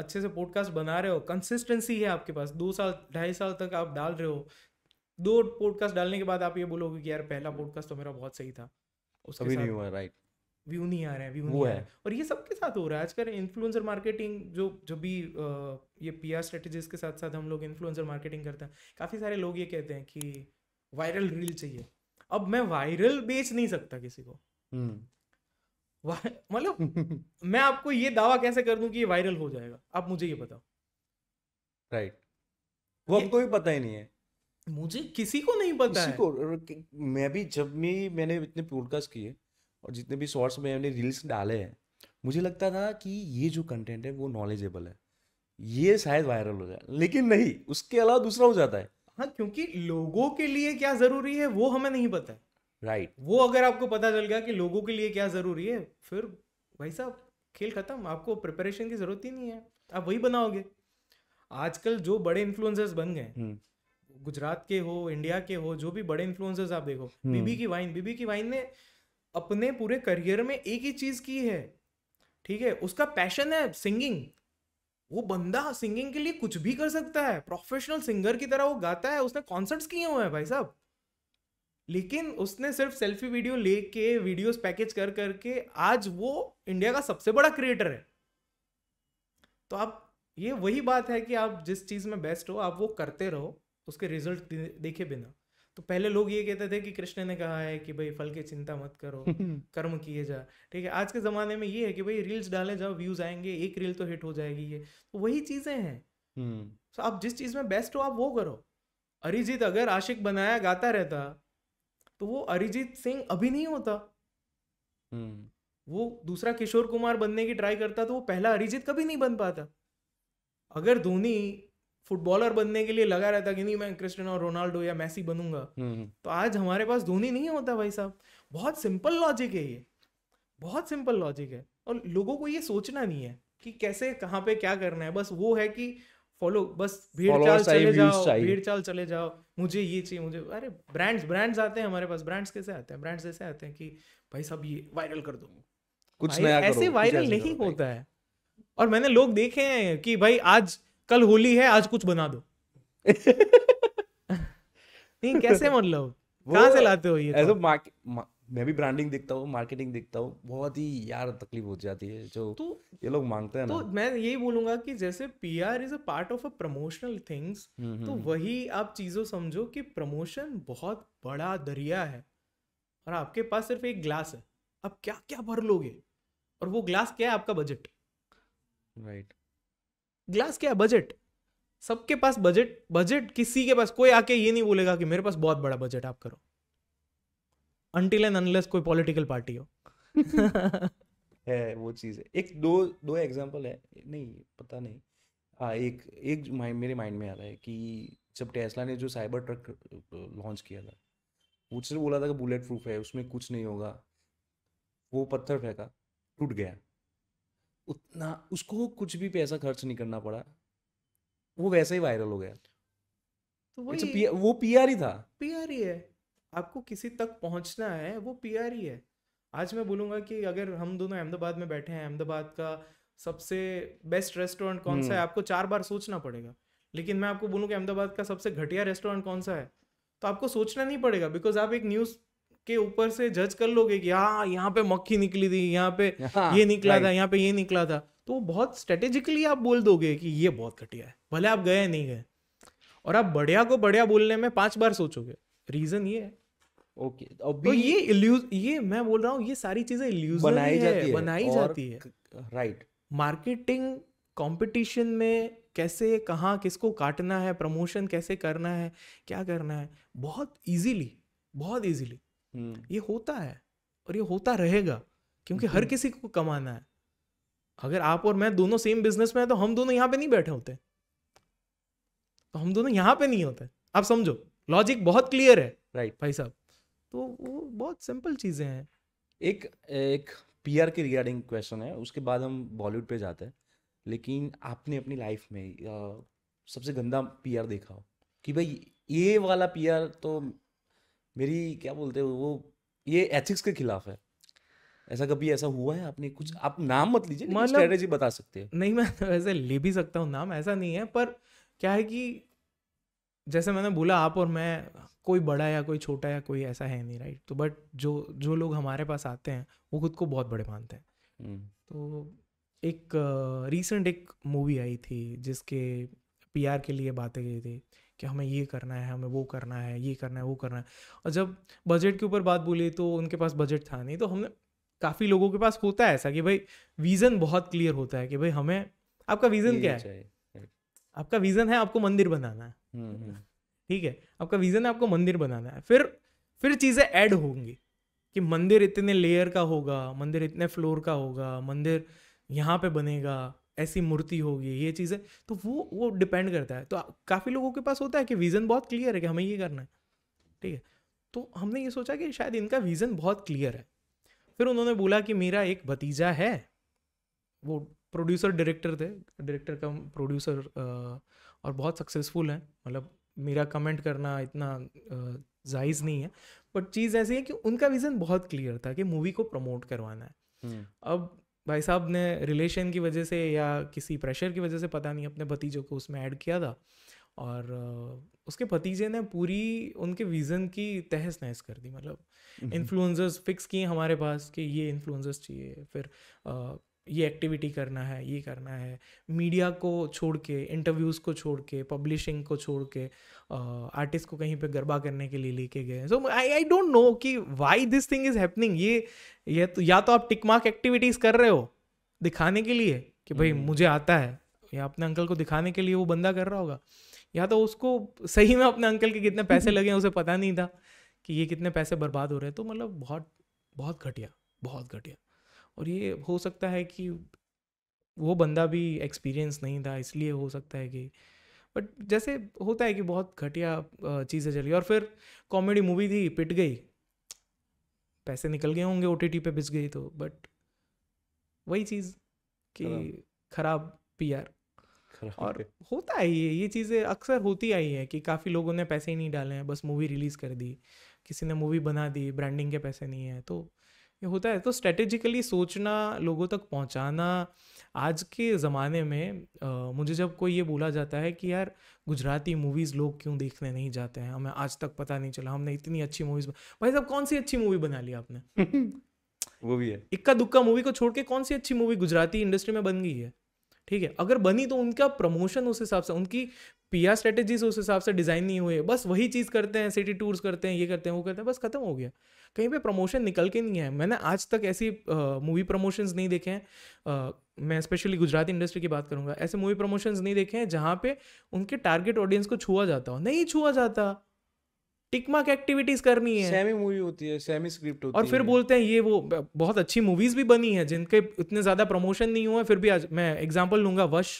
अच्छे से पॉडकास्ट बना रहे हो कंसिस्टेंसी है आपके पास दो साल ढाई साल तक आप डाल रहे हो दो पॉडकास्ट डालने के बाद आप ये बोलोगे कि यार पहला पॉडकास्ट तो मेरा बहुत सही था उसके साथ नहीं हुआ राइट व्यू नहीं आ रहे हैं व्यू नहीं है। आ रहे हैं और ये सबके साथ हो रहा है आजकल इन्फ्लुएंसर मार्केटिंग जो जो भी ये पी आर के साथ साथ हम लोग इन्फ्लुएंसर मार्केटिंग करते हैं काफ़ी सारे लोग ये कहते हैं कि वायरल रील चाहिए अब मैं वायरल बेच नहीं सकता किसी को हम्म। मतलब मैं आपको ये दावा कैसे कर दूं कि ये वायरल हो जाएगा आप मुझे ये बताओ राइट वो हमको भी पता ही नहीं है मुझे किसी को नहीं पता किसी है को मैं भी जब भी मैंने इतने पॉडकास्ट किए और जितने भी शॉर्ट्स में हमने रील्स डाले हैं मुझे लगता था कि ये जो कंटेंट है वो नॉलेजेबल है ये शायद वायरल हो जाए लेकिन नहीं उसके अलावा दूसरा हो जाता है हाँ क्योंकि लोगों के लिए क्या जरूरी है वो हमें नहीं पता है राइट right. वो अगर आपको पता चल गया कि लोगों के लिए क्या जरूरी है फिर भाई साहब खेल खत्म आपको प्रिपरेशन की जरूरत ही नहीं है आप वही बनाओगे आजकल जो बड़े इन्फ्लुएंसर्स बन गए हम्म। गुजरात के हो इंडिया के हो जो भी बड़े इन्फ्लुएंसर्स आप देखो हम्म। बीबी की वाइन बीबी की वाइन ने अपने पूरे करियर में एक ही चीज़ की है ठीक है उसका पैशन है सिंगिंग वो बंदा सिंगिंग के लिए कुछ भी कर सकता है प्रोफेशनल सिंगर की तरह वो गाता है उसने कॉन्सर्ट्स किए हुए हैं भाई साहब लेकिन उसने सिर्फ सेल्फी वीडियो लेके वीडियोस पैकेज कर करके आज वो इंडिया का सबसे बड़ा क्रिएटर है तो आप ये वही बात है कि आप जिस चीज़ में बेस्ट हो आप वो करते रहो उसके रिजल्ट देखे बिना तो पहले लोग ये कहते थे कि कृष्ण ने कहा है कि भाई फल की चिंता मत करो कर्म किए जा ठीक है आज के ज़माने में ये है कि भाई रील्स डाले जाओ व्यूज़ आएंगे एक रील तो हिट हो जाएगी ये तो वही चीज़ें हैं तो आप जिस चीज़ में बेस्ट हो आप वो करो अरिजीत अगर आशिक बनाया गाता रहता तो वो अरिजीत सिंह अभी नहीं होता हम्म। वो दूसरा किशोर कुमार बनने की ट्राई करता तो वो पहला अरिजीत कभी नहीं बन पाता अगर धोनी फुटबॉलर बनने के लिए लगा रहता कि नहीं मैं क्रिस्टियानो रोनाल्डो या मैसी बनूंगा हम्म, हम्म। तो आज हमारे पास धोनी नहीं होता भाई साहब बहुत सिंपल लॉजिक है ये बहुत सिंपल लॉजिक है और लोगों को ये सोचना नहीं है कि कैसे कहाँ पे क्या करना है बस वो है कि फॉलो बस भीड़ चाल चले जाओ भीड़ चाल चले जाओ मुझे ये चाहिए मुझे अरे ब्रांड्स ब्रांड्स आते हैं हमारे पास ब्रांड्स कैसे आते हैं ब्रांड्स ऐसे आते हैं कि भाई साहब ये वायरल कर दूंगा कुछ नया ऐसे वायरल नहीं होता है और मैंने लोग देखे हैं कि भाई आज कल होली है आज कुछ बना दो नहीं कैसे मतलब कहाँ से लाते हो ये तो? मा, मैं भी ब्रांडिंग देखता हूँ मार्केटिंग देखता हूँ बहुत ही यार तकलीफ हो जाती है जो तो ये लोग मांगते हैं तो ना। मैं यही बोलूंगा कि जैसे P R is a part of a promotional things तो हम्म। वही आप चीज़ों समझो कि प्रमोशन बहुत बड़ा दरिया है और आपके पास सिर्फ एक ग्लास है आप क्या क्या भर लोगे और वो ग्लास क्या है आपका बजट राइट ग्लास क्या है बजट सबके पास बजट बजट किसी के पास कोई आके ये नहीं बोलेगा कि मेरे पास बहुत बड़ा बजट आप करो अनटिल एंड अनलेस कोई पॉलिटिकल पार्टी हो है वो चीज़ है एक दो दो एग्जांपल है नहीं पता नहीं हाँ एक एक माइंड मेरे माइंड में आ रहा है कि जब टेस्ला ने जो साइबर ट्रक लॉन्च किया था वो सिर्फ बोला था कि बुलेट प्रूफ है उसमें कुछ नहीं होगा वो पत्थर फेंका टूट गया उतना उसको कुछ भी पैसा खर्च नहीं करना पड़ा वो वैसे ही वायरल हो गया तो अच्छा, वो वो पीआर ही था पीआर ही है आपको किसी तक पहुंचना है वो पीआर ही है आज मैं बोलूंगा कि अगर हम दोनों अहमदाबाद में बैठे हैं अहमदाबाद का सबसे बेस्ट रेस्टोरेंट कौन सा है हम्म। आपको चार बार सोचना पड़ेगा लेकिन मैं आपको बोलूँ कि अहमदाबाद का सबसे घटिया रेस्टोरेंट कौन सा है तो आपको सोचना नहीं पड़ेगा बिकॉज आप एक न्यूज़ के ऊपर से जज कर लोगे कि हाँ यहाँ पे मक्खी निकली थी यहाँ पे हाँ, ये निकला right. था यहाँ पे ये निकला था तो बहुत स्ट्रेटेजिकली आप बोल दोगे कि ये बहुत घटिया है भले आप गए नहीं गए और आप बढ़िया को बढ़िया बोलने में पांच बार सोचोगे रीजन ये है ओके okay. तो, तो ये इल्यूज ये मैं बोल रहा हूँ ये सारी चीजें इल्यूज बनाई जाती है बनाई जाती है राइट मार्केटिंग कंपटीशन में कैसे कहाँ किसको काटना है प्रमोशन कैसे करना है क्या करना है बहुत इजीली बहुत इजीली हम्म। ये होता है और ये होता रहेगा क्योंकि हर किसी को कमाना है अगर आप और मैं दोनों सेम बिजनेस में है तो हम दोनों यहाँ पे नहीं बैठे होते तो हम दोनों यहाँ पे नहीं होते आप समझो लॉजिक बहुत क्लियर है राइट भाई साहब तो वो बहुत सिंपल चीज़ें हैं एक एक पीआर के रिगार्डिंग क्वेश्चन है उसके बाद हम बॉलीवुड पे जाते हैं लेकिन आपने अपनी लाइफ में सबसे गंदा पीआर देखा हो कि भाई ये वाला पीआर तो मेरी क्या बोलते हैं वो ये एथिक्स के खिलाफ है ऐसा कभी ऐसा हुआ है आपने कुछ आप नाम मत लीजिए मतलब स्ट्रेटेजी बता सकते हैं नहीं मैं वैसे ले भी सकता हूँ नाम ऐसा नहीं है पर क्या है कि जैसे मैंने बोला आप और मैं कोई बड़ा या कोई छोटा या कोई ऐसा है नहीं राइट तो बट जो जो लोग हमारे पास आते हैं वो खुद को बहुत बड़े मानते हैं हम्म। तो एक रिसेंट एक मूवी आई थी जिसके पीआर के लिए बातें गई थी कि हमें ये करना है हमें वो करना है ये करना है वो करना है और जब बजट के ऊपर बात बोली तो उनके पास बजट था नहीं तो हमने काफ़ी लोगों के पास होता है ऐसा कि भाई विज़न बहुत क्लियर होता है कि भाई हमें आपका विज़न क्या है आपका विज़न है आपको मंदिर बनाना है हम्म, हम्म। ठीक है आपका विज़न है आपको मंदिर बनाना है फिर फिर चीज़ें ऐड होंगी कि मंदिर इतने लेयर का होगा मंदिर इतने फ्लोर का होगा मंदिर यहाँ पे बनेगा ऐसी मूर्ति होगी ये चीज़ें तो वो वो डिपेंड करता है तो काफ़ी लोगों के पास होता है कि विज़न बहुत क्लियर है कि हमें ये करना है ठीक है तो हमने ये सोचा कि शायद इनका विज़न बहुत क्लियर है फिर उन्होंने बोला कि मेरा एक भतीजा है वो प्रोड्यूसर डायरेक्टर थे डायरेक्टर का प्रोड्यूसर और बहुत सक्सेसफुल हैं मतलब मेरा कमेंट करना इतना जायज़ नहीं है बट चीज़ ऐसी है कि उनका विज़न बहुत क्लियर था कि मूवी को प्रमोट करवाना है हम्म। अब भाई साहब ने रिलेशन की वजह से या किसी प्रेशर की वजह से पता नहीं अपने भतीजों को उसमें ऐड किया था और उसके भतीजे ने पूरी उनके विज़न की तहस नहस कर दी मतलब इन्फ्लुएंसर्स हम्म, हम्म। फिक्स किए हमारे पास कि ये इन्फ्लुएंसर्स चाहिए फिर ये एक्टिविटी करना है ये करना है मीडिया को छोड़ के इंटरव्यूज़ को छोड़ के पब्लिशिंग को छोड़ के आर्टिस्ट को कहीं पे गरबा करने के लिए लेके गए so I I don't know कि why this thing is happening ये ये तो या तो आप टिक मार्क एक्टिविटीज़ कर रहे हो दिखाने के लिए कि भाई हम्म। मुझे आता है या अपने अंकल को दिखाने के लिए वो बंदा कर रहा होगा या तो उसको सही में अपने अंकल के कितने पैसे लगे उसे पता नहीं था कि ये कितने पैसे बर्बाद हो रहे हैं तो मतलब बहुत बहुत घटिया बहुत घटिया और ये हो सकता है कि वो बंदा भी एक्सपीरियंस नहीं था इसलिए हो सकता है कि बट जैसे होता है कि बहुत घटिया चीज़ें चली और फिर कॉमेडी मूवी थी पिट गई पैसे निकल गए होंगे ओ टी टी पे बिस गई तो बट वही चीज़ कि खराब पी आर और होता है ये ये चीज़ें अक्सर होती आई है कि काफ़ी लोगों ने पैसे ही नहीं डाले हैं बस मूवी रिलीज़ कर दी किसी ने मूवी बना दी ब्रांडिंग के पैसे नहीं है तो ये होता है तो स्ट्रेटेजिकली सोचना लोगों तक पहुंचाना आज के ज़माने में आ, मुझे जब कोई ये बोला जाता है कि यार गुजराती मूवीज़ लोग क्यों देखने नहीं जाते हैं हमें आज तक पता नहीं चला हमने इतनी अच्छी मूवीज़ भाई साहब कौन सी अच्छी मूवी बना ली आपने वो भी है इक्का दुक्का मूवी को छोड़ के कौन सी अच्छी मूवी गुजराती इंडस्ट्री में बन गई है ठीक है अगर बनी तो उनका प्रमोशन उस हिसाब से उनकी पी आर स्ट्रेटेजीज उस हिसाब से डिज़ाइन नहीं हुए बस वही चीज़ करते हैं सिटी टूर्स करते हैं ये करते हैं वो करते हैं बस खत्म हो गया कहीं पे प्रमोशन निकल के नहीं है मैंने आज तक ऐसी मूवी प्रमोशंस नहीं देखे हैं मैं स्पेशली गुजराती इंडस्ट्री की बात करूँगा ऐसे मूवी प्रमोशंस नहीं देखे हैं जहाँ पे उनके टारगेट ऑडियंस को छुआ जाता हो नहीं छुआ जाता टिकमार्क एक्टिविटीज करनी है सेमी मूवी होती है सेमी स्क्रिप्ट होती है और फिर है। बोलते हैं ये वो बहुत अच्छी मूवीज भी बनी है जिनके इतने ज्यादा प्रमोशन नहीं हुआ फिर भी आज मैं एग्जांपल लूंगा वश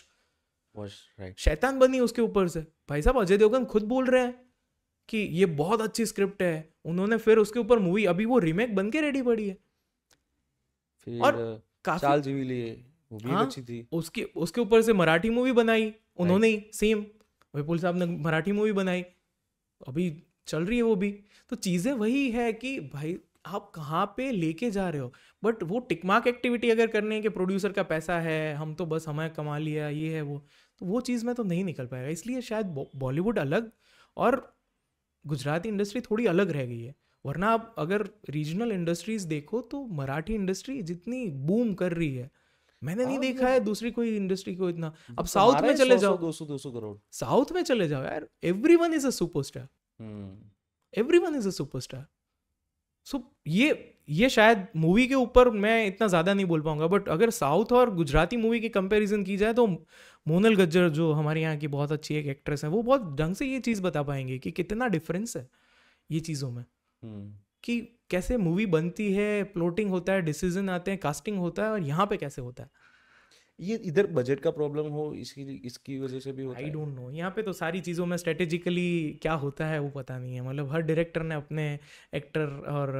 वश राइट शैतान बनी उसके ऊपर से भाई साहब अजय देवगन खुद बोल रहे हैं कि ये बहुत अच्छी स्क्रिप्ट है उन्होंने फिर उसके ऊपर मूवी अभी वो रिमेक बन के रेडी पड़ी है फिर और काल जीवी लिए वो भी हाँ, अच्छी थी उसके उसके ऊपर से मराठी मूवी बनाई उन्होंने ही सेम विपुल साहब ने मराठी मूवी बनाई अभी चल रही है वो भी तो चीज़ें वही है कि भाई आप कहाँ पे लेके जा रहे हो बट वो टिकमार्क एक्टिविटी अगर करने के प्रोड्यूसर का पैसा है हम तो बस हमें कमा लिया ये है वो तो वो चीज़ में तो नहीं निकल पाएगा इसलिए शायद बॉलीवुड अलग और गुजराती इंडस्ट्री थोड़ी अलग रह गई है वरना आप अगर रीजनल इंडस्ट्रीज देखो तो मराठी इंडस्ट्री जितनी बूम कर रही है मैंने नहीं हाँ, देखा है दूसरी कोई इंडस्ट्री को इतना अब साउथ तो में चले जाओ दो सौ दो सौ करोड़ साउथ में चले जाओ यार everyone is a star everyone is a star so ये ये शायद मूवी के ऊपर मैं इतना ज़्यादा नहीं बोल पाऊंगा बट अगर साउथ और गुजराती मूवी की कंपैरिजन की जाए तो मोनल गज्जर जो हमारे यहाँ की बहुत अच्छी एक एक्ट्रेस है वो बहुत ढंग से ये चीज़ बता पाएंगे कि कितना डिफरेंस है ये चीज़ों में हम्म। कि कैसे मूवी बनती है प्लोटिंग होता है डिसीजन आते हैं कास्टिंग होता है और यहाँ पे कैसे होता है ये इधर बजट का प्रॉब्लम हो इसकी इसकी वजह से भी होता आई डोंट नो यहाँ पे तो सारी चीज़ों में स्ट्रेटेजिकली क्या होता है वो पता नहीं है मतलब हर डायरेक्टर ने अपने एक्टर और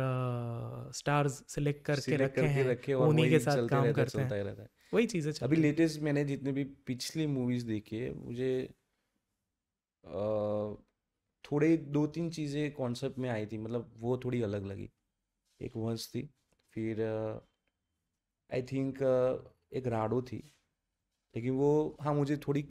स्टार्स सिलेक्ट करके रखे हैं रखे और उन्हीं के साथ काम करते हैं रहता है वही चीज़ें अभी लेटेस्ट मैंने जितने भी पिछली मूवीज़ देखी है मुझे थोड़े दो तीन चीज़ें कॉन्सेप्ट में आई थी मतलब वो थोड़ी अलग लगी एक वंश थी फिर आई थिंक एक राडो थी लेकिन वो हाँ मुझे थोड़ी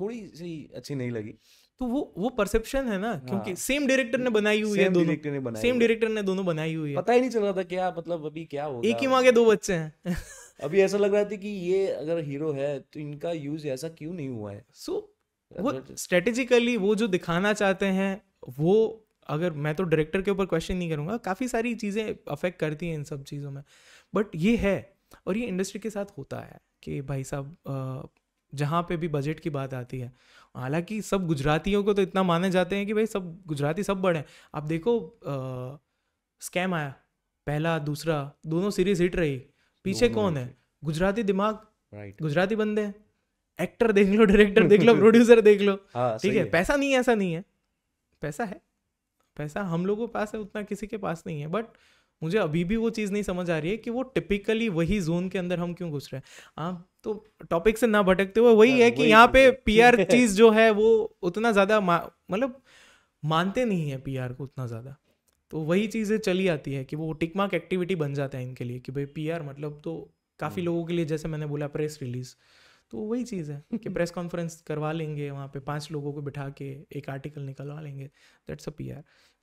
थोड़ी सी अच्छी नहीं लगी तो वो वो परसेप्शन है ना हाँ, क्योंकि सेम डायरेक्टर ने बनाई हुई है दोनों डायरेक्टर ने बनाई सेम डायरेक्टर ने दोनों बनाई हुई है पता ही नहीं चल रहा था क्या मतलब अभी क्या होगा एक ही माँ के दो बच्चे हैं अभी ऐसा लग रहा था कि ये अगर हीरो है तो इनका यूज ऐसा क्यों नहीं हुआ है सो so, वो स्ट्रेटेजिकली वो जो दिखाना चाहते हैं वो अगर मैं तो डायरेक्टर के ऊपर क्वेश्चन नहीं करूँगा काफ़ी सारी चीज़ें अफेक्ट करती हैं इन सब चीज़ों में बट ये है और ये इंडस्ट्री के साथ होता है कि भाई साहब जहाँ पे भी बजट की बात आती है हालांकि सब गुजरातियों को तो इतना माने जाते हैं कि भाई सब गुजराती सब बड़े हैं आप देखो आ, स्कैम आया पहला दूसरा दोनों सीरीज हिट रही पीछे कौन है गुजराती दिमाग right. गुजराती बंदे हैं एक्टर देख लो डायरेक्टर देख लो प्रोड्यूसर देख लो हाँ, ठीक है पैसा नहीं है ऐसा नहीं है पैसा है पैसा हम लोगों के पास है उतना किसी के पास नहीं है बट मुझे अभी भी वो चीज़ नहीं समझ आ रही है कि वो टिपिकली वही जोन के अंदर हम क्यों घुस रहे हैं आप हाँ, तो टॉपिक से ना भटकते हुए वही हाँ, है कि यहाँ पे पी चीज़ जो है वो उतना ज़्यादा मतलब मानते नहीं है पी को उतना ज़्यादा तो वही चीज़ें चली आती है कि वो टिकमार्क एक्टिविटी बन जाता है इनके लिए कि भाई पीआर मतलब तो काफ़ी हम्म। लोगों के लिए जैसे मैंने बोला प्रेस रिलीज़ तो वही चीज़ है कि प्रेस कॉन्फ्रेंस करवा लेंगे वहाँ पे पांच लोगों को बिठा के एक आर्टिकल निकलवा लेंगे दैट्स अ पी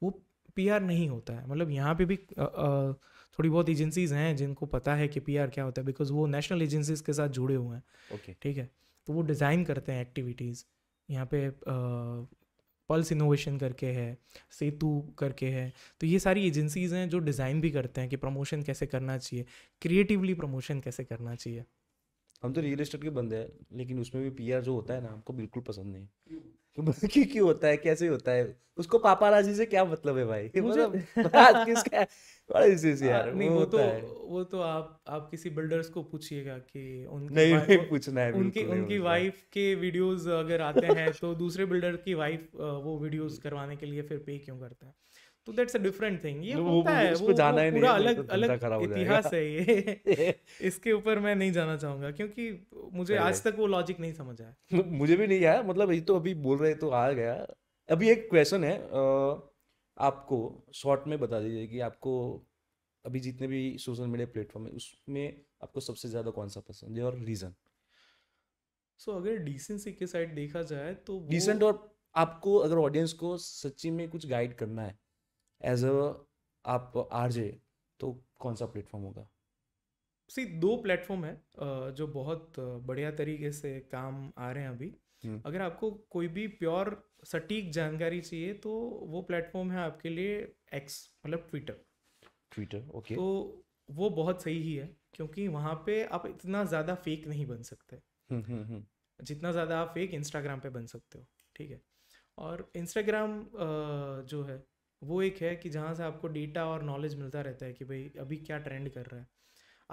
वो पीआर नहीं होता है मतलब यहाँ पे भी आ, आ, थोड़ी बहुत एजेंसीज हैं जिनको पता है कि पीआर क्या होता है बिकॉज वो नेशनल एजेंसीज के साथ जुड़े हुए हैं ओके ठीक है तो वो डिज़ाइन करते हैं एक्टिविटीज़ यहाँ पे आ, पल्स इनोवेशन करके है सेतु करके है तो ये सारी एजेंसीज़ हैं जो डिज़ाइन भी करते हैं कि प्रमोशन कैसे करना चाहिए क्रिएटिवली प्रमोशन कैसे करना चाहिए हम तो रियल इस्टेट के बंदे हैं लेकिन उसमें भी पीआर जो होता है ना हमको बिल्कुल पसंद नहीं बाकी क्यों होता है कैसे होता है उसको पापाराजी से क्या मतलब है भाई मतलब किसका बड़ा से यार नहीं वो तो वो तो आप आप किसी बिल्डर्स को पूछिएगा कि उनकी नहीं, नहीं पूछना है उनकी उनकी वाइफ के वीडियोस अगर आते हैं तो दूसरे बिल्डर की वाइफ वो वीडियोस करवाने के लिए फिर पे क्यों करते हैं तो दैट्स अ डिफरेंट थिंग ये होता है वो, जाना वो पूरा अलग मतलब अलग इतिहास है ये इसके ऊपर मैं नहीं जाना चाहूंगा क्योंकि मुझे आज तक वो लॉजिक नहीं समझ आया मुझे भी नहीं आया मतलब ये तो अभी बोल रहे तो आ गया अभी एक क्वेश्चन है आपको शॉर्ट में बता दीजिए कि आपको अभी जितने भी सोशल मीडिया प्लेटफॉर्म है उसमें आपको सबसे ज़्यादा कौन सा पसंद है और रीज़न सो so, अगर डिसेंसी के साइड देखा जाए तो डिसेंट और आपको अगर ऑडियंस को सच्ची में कुछ गाइड करना है एज अ आप जे तो कौन सा प्लेटफॉर्म होगा सी दो प्लेटफॉर्म है जो बहुत बढ़िया तरीके से काम आ रहे हैं अभी हुँ. हम्म। अगर आपको कोई भी प्योर सटीक जानकारी चाहिए तो वो प्लेटफॉर्म है आपके लिए एक्स मतलब ट्विटर ट्विटर ओके तो वो बहुत सही ही है क्योंकि वहाँ पे आप इतना ज़्यादा फेक नहीं बन सकते हुँ, हम्म, हुँ. हम्म, जितना ज़्यादा आप फेक इंस्टाग्राम पे बन सकते हो ठीक है और इंस्टाग्राम जो है वो एक है कि जहाँ से आपको डेटा और नॉलेज मिलता रहता है कि भाई अभी क्या ट्रेंड कर रहा है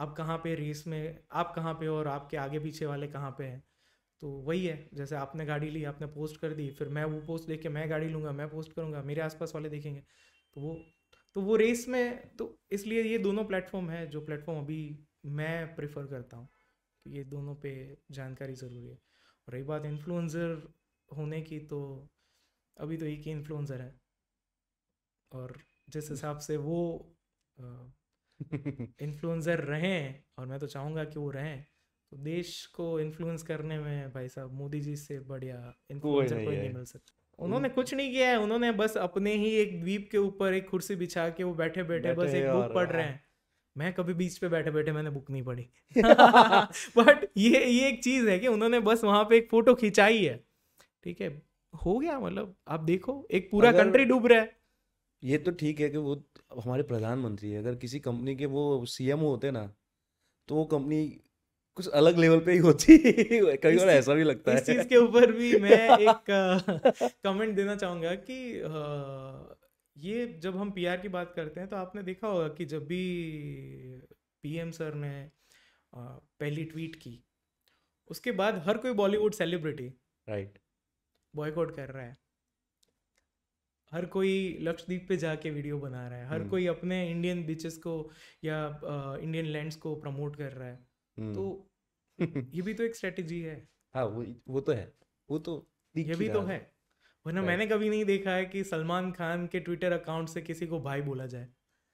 आप कहाँ पे रेस में आप कहाँ पे और आपके आगे पीछे वाले कहाँ पे हैं तो वही है जैसे आपने गाड़ी ली आपने पोस्ट कर दी फिर मैं वो पोस्ट देख के मैं गाड़ी लूँगा मैं पोस्ट करूँगा मेरे आसपास वाले देखेंगे तो वो तो वो रेस में तो इसलिए ये दोनों प्लेटफॉर्म है जो प्लेटफॉर्म अभी मैं प्रेफर करता हूँ ये दोनों पे जानकारी ज़रूरी है और रही बात इन्फ्लुएंसर होने की तो अभी तो एक ही इन्फ्लुएंसर है और जिस हम्म। हिसाब से वो इन्फ्लुएंसर रहे और मैं तो चाहूंगा कि वो रहे तो देश को इन्फ्लुएंस करने में भाई साहब मोदी जी से बढ़िया इन्फ्लुएंसर कोई नहीं, नहीं मिल सकता उन्होंने कुछ नहीं किया है उन्होंने बस अपने ही एक द्वीप के ऊपर एक कुर्सी बिछा के वो बैठे बैठे बस एक बुक पढ़ रहे हाँ। हैं मैं कभी बीच पे बैठे बैठे मैंने बुक नहीं पढ़ी बट ये ये एक चीज़ है कि उन्होंने बस वहां पे एक फोटो खिंचाई है ठीक है हो गया मतलब आप देखो एक पूरा कंट्री डूब रहा है ये तो ठीक है कि वो हमारे प्रधानमंत्री है अगर किसी कंपनी के वो सीएम होते ना तो वो कंपनी कुछ अलग लेवल पे ही होती कई बार ऐसा भी लगता इस है इस चीज के ऊपर भी मैं एक कमेंट देना चाहूँगा कि आ, ये जब हम पीआर की बात करते हैं तो आपने देखा होगा कि जब भी पीएम सर ने पहली ट्वीट की उसके बाद हर कोई बॉलीवुड सेलिब्रिटी राइट बॉयकॉट कर रहा है हर कोई लक्षद्वीप पे जाके वीडियो बना रहा है हर हम्म। कोई अपने इंडियन बीचेस को या इंडियन लैंड्स को प्रमोट कर रहा है हम्म। तो ये भी तो एक स्ट्रेटेजी है हाँ वो वो तो है वो तो ये भी तो है वरना मैंने कभी नहीं देखा है कि सलमान खान के ट्विटर अकाउंट से किसी को भाई बोला जाए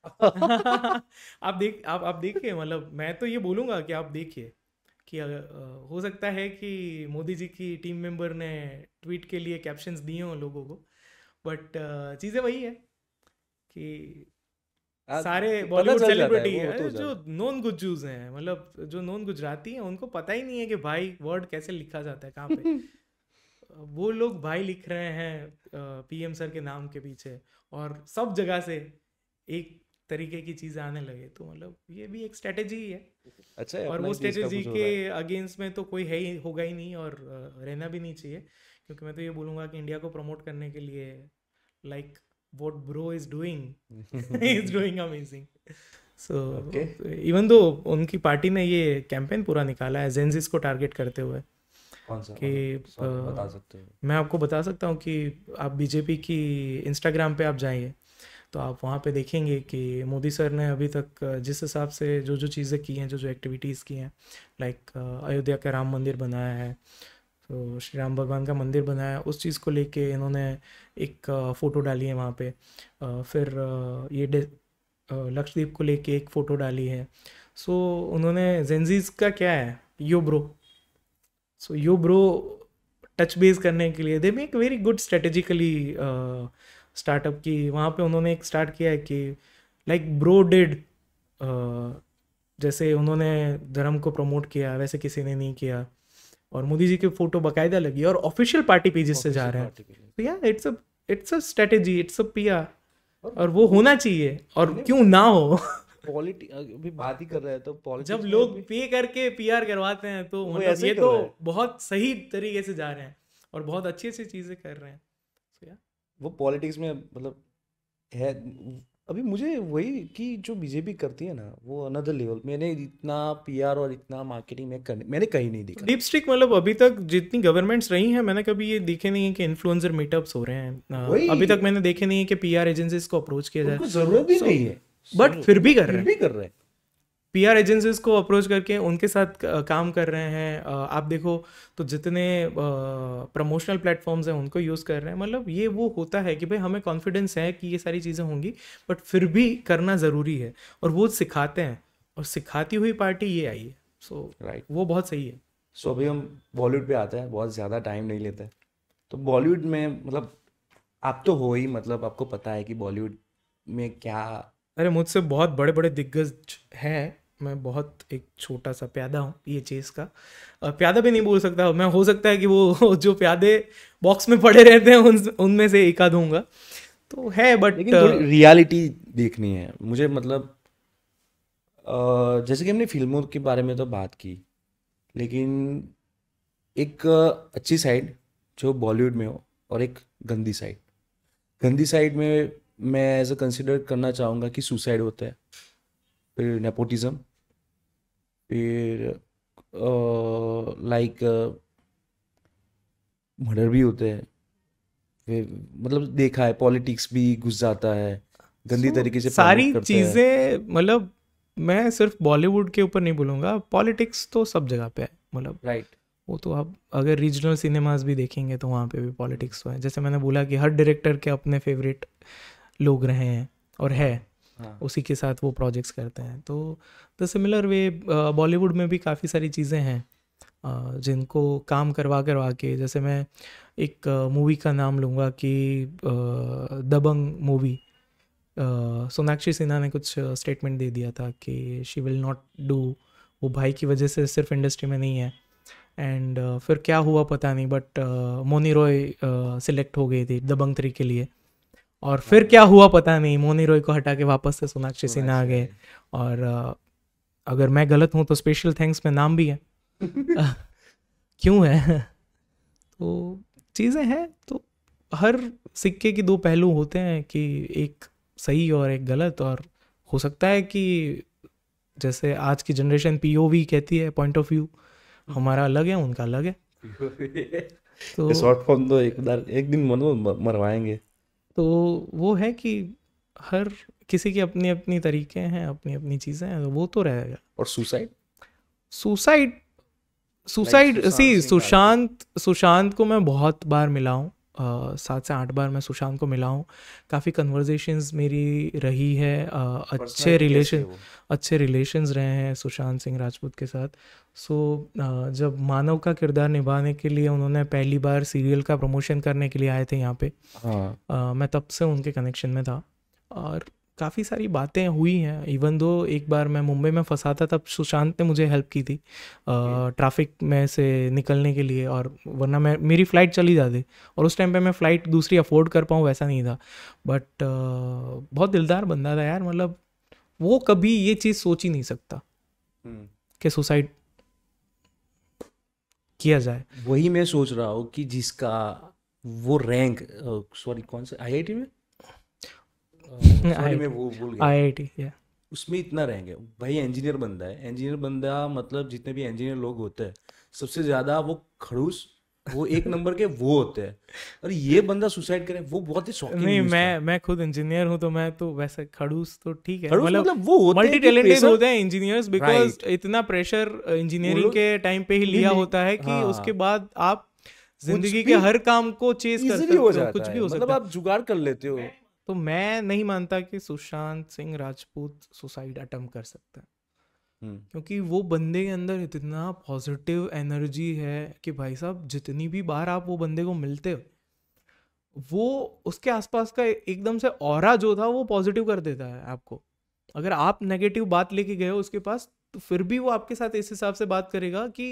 आप देख आप आप देखिए मतलब मैं तो ये बोलूँगा कि आप देखिए कि आ, हो सकता है कि मोदी जी की टीम मेंबर ने ट्वीट के लिए कैप्शंस दिए हों लोगों को बट uh, चीज़ें वही है कि सारे बॉलीवुड सेलिब्रिटी है, है जो नॉन गुज्जूज हैं मतलब जो नॉन गुजराती हैं उनको पता ही नहीं है कि भाई वर्ड कैसे लिखा जाता है कहाँ पे वो लोग भाई लिख रहे हैं पीएम सर के नाम के पीछे और सब जगह से एक तरीके की चीज़ आने लगे तो मतलब ये भी एक स्ट्रेटेजी ही है अच्छा और वो स्ट्रेटेजी के अगेंस्ट में तो कोई है ही होगा ही नहीं और रहना भी नहीं चाहिए क्योंकि मैं तो ये बोलूंगा कि इंडिया को प्रमोट करने के लिए like what bro is doing is doing amazing so even though उनकी पार्टी ने ये कैंपेन पूरा निकाला है जेंजिस को टारगेट करते हुए कि uh, बता सकते हो मैं आपको बता सकता हूँ कि आप बीजेपी की इंस्टाग्राम पे आप जाइए तो आप वहाँ पे देखेंगे कि मोदी सर ने अभी तक uh, जिस हिसाब से जो जो चीज़ें की हैं जो जो एक्टिविटीज़ की हैं लाइक uh, अयोध्या का राम मंदिर बनाया है तो श्री राम भगवान का मंदिर बनाया उस चीज़ को लेके इन्होंने एक फ़ोटो डाली है वहाँ पे फिर ये लक्षद्वीप को लेके एक फ़ोटो डाली है सो so, उन्होंने जेंजीज का क्या है yo bro so so, yo bro touch base करने के लिए दे मे एक वेरी गुड स्ट्रेटेजिकली स्टार्टअप की वहाँ पे उन्होंने एक स्टार्ट किया है कि लाइक ब्रो डिड जैसे उन्होंने धर्म को प्रमोट किया वैसे किसी ने नहीं किया और मोदी जी की फोटो बाकायदा लगी और ऑफिशियल पार्टी पेजेस से जा रहे हैं तो या it's a it's a strategy it's a PR और वो होना चाहिए और क्यों ना हो पॉलिटी अभी बात ही कर रहे हैं तो पॉलिटी जब लोग पे करके पीआर करवाते हैं तो मतलब ये तो बहुत सही तरीके से जा रहे हैं और बहुत अच्छी अच्छी चीजें कर रहे हैं वो पॉलिटिक्स में मतलब है अभी मुझे वही कि जो बीजेपी करती है ना वो अनदर लेवल मैंने इतना पीआर और इतना मार्केटिंग में करने मैंने कहीं नहीं देखा डीप स्ट्रिक मतलब अभी तक जितनी गवर्नमेंट्स रही हैं मैंने कभी ये देखे नहीं है कि इन्फ्लुएंसर मीटअप्स हो रहे हैं अभी तक मैंने देखे नहीं है कि पीआर एजेंसीज को अप्रोच किया जाए जरूरत भी so, नहीं है बट फिर भी कर रहे हैं भी कर रहे हैं पी आर एजेंसीज को अप्रोच करके उनके साथ काम कर रहे हैं आप देखो तो जितने प्रमोशनल प्लेटफॉर्म्स हैं उनको यूज़ कर रहे हैं मतलब ये वो होता है कि भाई हमें कॉन्फिडेंस है कि ये सारी चीज़ें होंगी बट फिर भी करना ज़रूरी है और वो सिखाते हैं और सिखाती हुई पार्टी ये आई है सो राइट वो बहुत सही है सो अभी हम बॉलीवुड पे आते हैं बहुत ज़्यादा टाइम नहीं लेते तो बॉलीवुड में मतलब आप तो हो ही मतलब आपको पता है कि बॉलीवुड में क्या अरे मुझसे बहुत बड़े बड़े दिग्गज हैं मैं बहुत एक छोटा सा प्यादा हूँ ये चीज़ का प्यादा भी नहीं बोल सकता मैं हो सकता है कि वो जो प्यादे बॉक्स में पड़े रहते हैं उन उनमें से एक आध तो है बट रियलिटी uh, देखनी है मुझे मतलब uh, जैसे कि हमने फिल्मों के बारे में तो बात की लेकिन एक uh, अच्छी साइड जो बॉलीवुड में हो और एक गंदी साइड गंदी साइड में मैं एज अ कंसिडर करना चाहूँगा कि सुसाइड होता है फिर नेपोटिज्म फिर लाइक मर्डर भी होते हैं फिर मतलब देखा है पॉलिटिक्स भी घुस जाता है गंदी so, तरीके से सारी चीज़ें मतलब मैं सिर्फ बॉलीवुड के ऊपर नहीं बोलूँगा पॉलिटिक्स तो सब जगह पे है मतलब राइट right. वो तो आप अगर रीजनल सिनेमाज भी देखेंगे तो वहाँ पे भी पॉलिटिक्स तो है जैसे मैंने बोला कि हर डायरेक्टर के अपने फेवरेट लोग रहे हैं और है हाँ। उसी के साथ वो प्रोजेक्ट्स करते हैं तो द सिमिलर वे बॉलीवुड में भी काफ़ी सारी चीज़ें हैं जिनको काम करवा करवा के जैसे मैं एक मूवी का नाम लूँगा कि दबंग मूवी सोनाक्षी सिन्हा ने कुछ स्टेटमेंट दे दिया था कि शी विल नॉट डू वो भाई की वजह से सिर्फ इंडस्ट्री में नहीं है एंड uh, फिर क्या हुआ पता नहीं बट मोनी रॉय सिलेक्ट हो गई थी दबंग थ्री के लिए और फिर क्या हुआ पता नहीं मोनी रॉय को हटा के वापस से सोनाक्षी सिन्हा आ गए और अगर मैं गलत हूँ तो स्पेशल थैंक्स में नाम भी है क्यों है तो चीज़ें हैं तो हर सिक्के के दो पहलू होते हैं कि एक सही और एक गलत और हो सकता है कि जैसे आज की जनरेशन पीओवी कहती है पॉइंट ऑफ व्यू हमारा अलग है उनका अलग है तो शॉर्ट फॉर्म तो एक एक दिन मनो मरवाएंगे तो वो है कि हर किसी की अपनी अपनी तरीके हैं अपनी अपनी चीज़ें हैं वो तो रहेगा और सुसाइड सुसाइड सुसाइड सी सुशांत सुशांत को मैं बहुत बार मिला हूँ सात से आठ बार मैं सुशांत को मिला हूँ काफ़ी कन्वर्जेशंस मेरी रही है आ, अच्छे रिलेशन अच्छे रिलेशंस रहे हैं सुशांत सिंह राजपूत के साथ सो so, जब मानव का किरदार निभाने के लिए उन्होंने पहली बार सीरियल का प्रमोशन करने के लिए आए थे यहाँ पे हाँ। आ, मैं तब से उनके कनेक्शन में था और काफ़ी सारी बातें हुई हैं इवन दो एक बार मैं मुंबई में फंसा था तब सुशांत ने मुझे हेल्प की थी ट्रैफिक में से निकलने के लिए और वरना मैं मेरी फ़्लाइट चली जाती और उस टाइम पे मैं फ़्लाइट दूसरी अफोर्ड कर पाऊँ वैसा नहीं था बट बहुत दिलदार बंदा था यार मतलब वो कभी ये चीज़ सोच ही नहीं सकता हम्म। कि सुसाइड किया जाए वही मैं सोच रहा हूँ कि जिसका वो रैंक सॉरी कौन सा आईआईटी में सॉरी मैं वो भूल गया आईआईटी या उसमें इतना रहेंगे भाई इंजीनियर बंदा है इंजीनियर बंदा मतलब जितने भी इंजीनियर लोग होते हैं सबसे ज्यादा वो खड़ूस वो एक नंबर के वो होते हैं और ये बंदा सुसाइड करे वो बहुत ही शॉकिंग नहीं मैं मैं खुद इंजीनियर हूं तो मैं तो वैसे खड़ूस तो ठीक है मतलब, मतलब वो होते मल्टी टैलेंटेड होते हैं इंजीनियर्स बिकॉज इतना प्रेशर इंजीनियरिंग uh, के टाइम पे ही लिया होता है कि हाँ। उसके बाद आप जिंदगी के हर काम को चेस कर सकते हो कुछ भी हो मतलब सकता है मतलब आप जुगाड़ कर लेते हो तो मैं नहीं मानता कि सुशांत सिंह राजपूत सुसाइड अटम्प कर सकता है हम्म। क्योंकि वो बंदे के अंदर इतना पॉजिटिव एनर्जी है कि भाई साहब जितनी भी बार आप वो बंदे को मिलते हो वो उसके आसपास का एकदम से और जो था वो पॉजिटिव कर देता है आपको अगर आप नेगेटिव बात लेके गए हो उसके पास तो फिर भी वो आपके साथ इस हिसाब से बात करेगा कि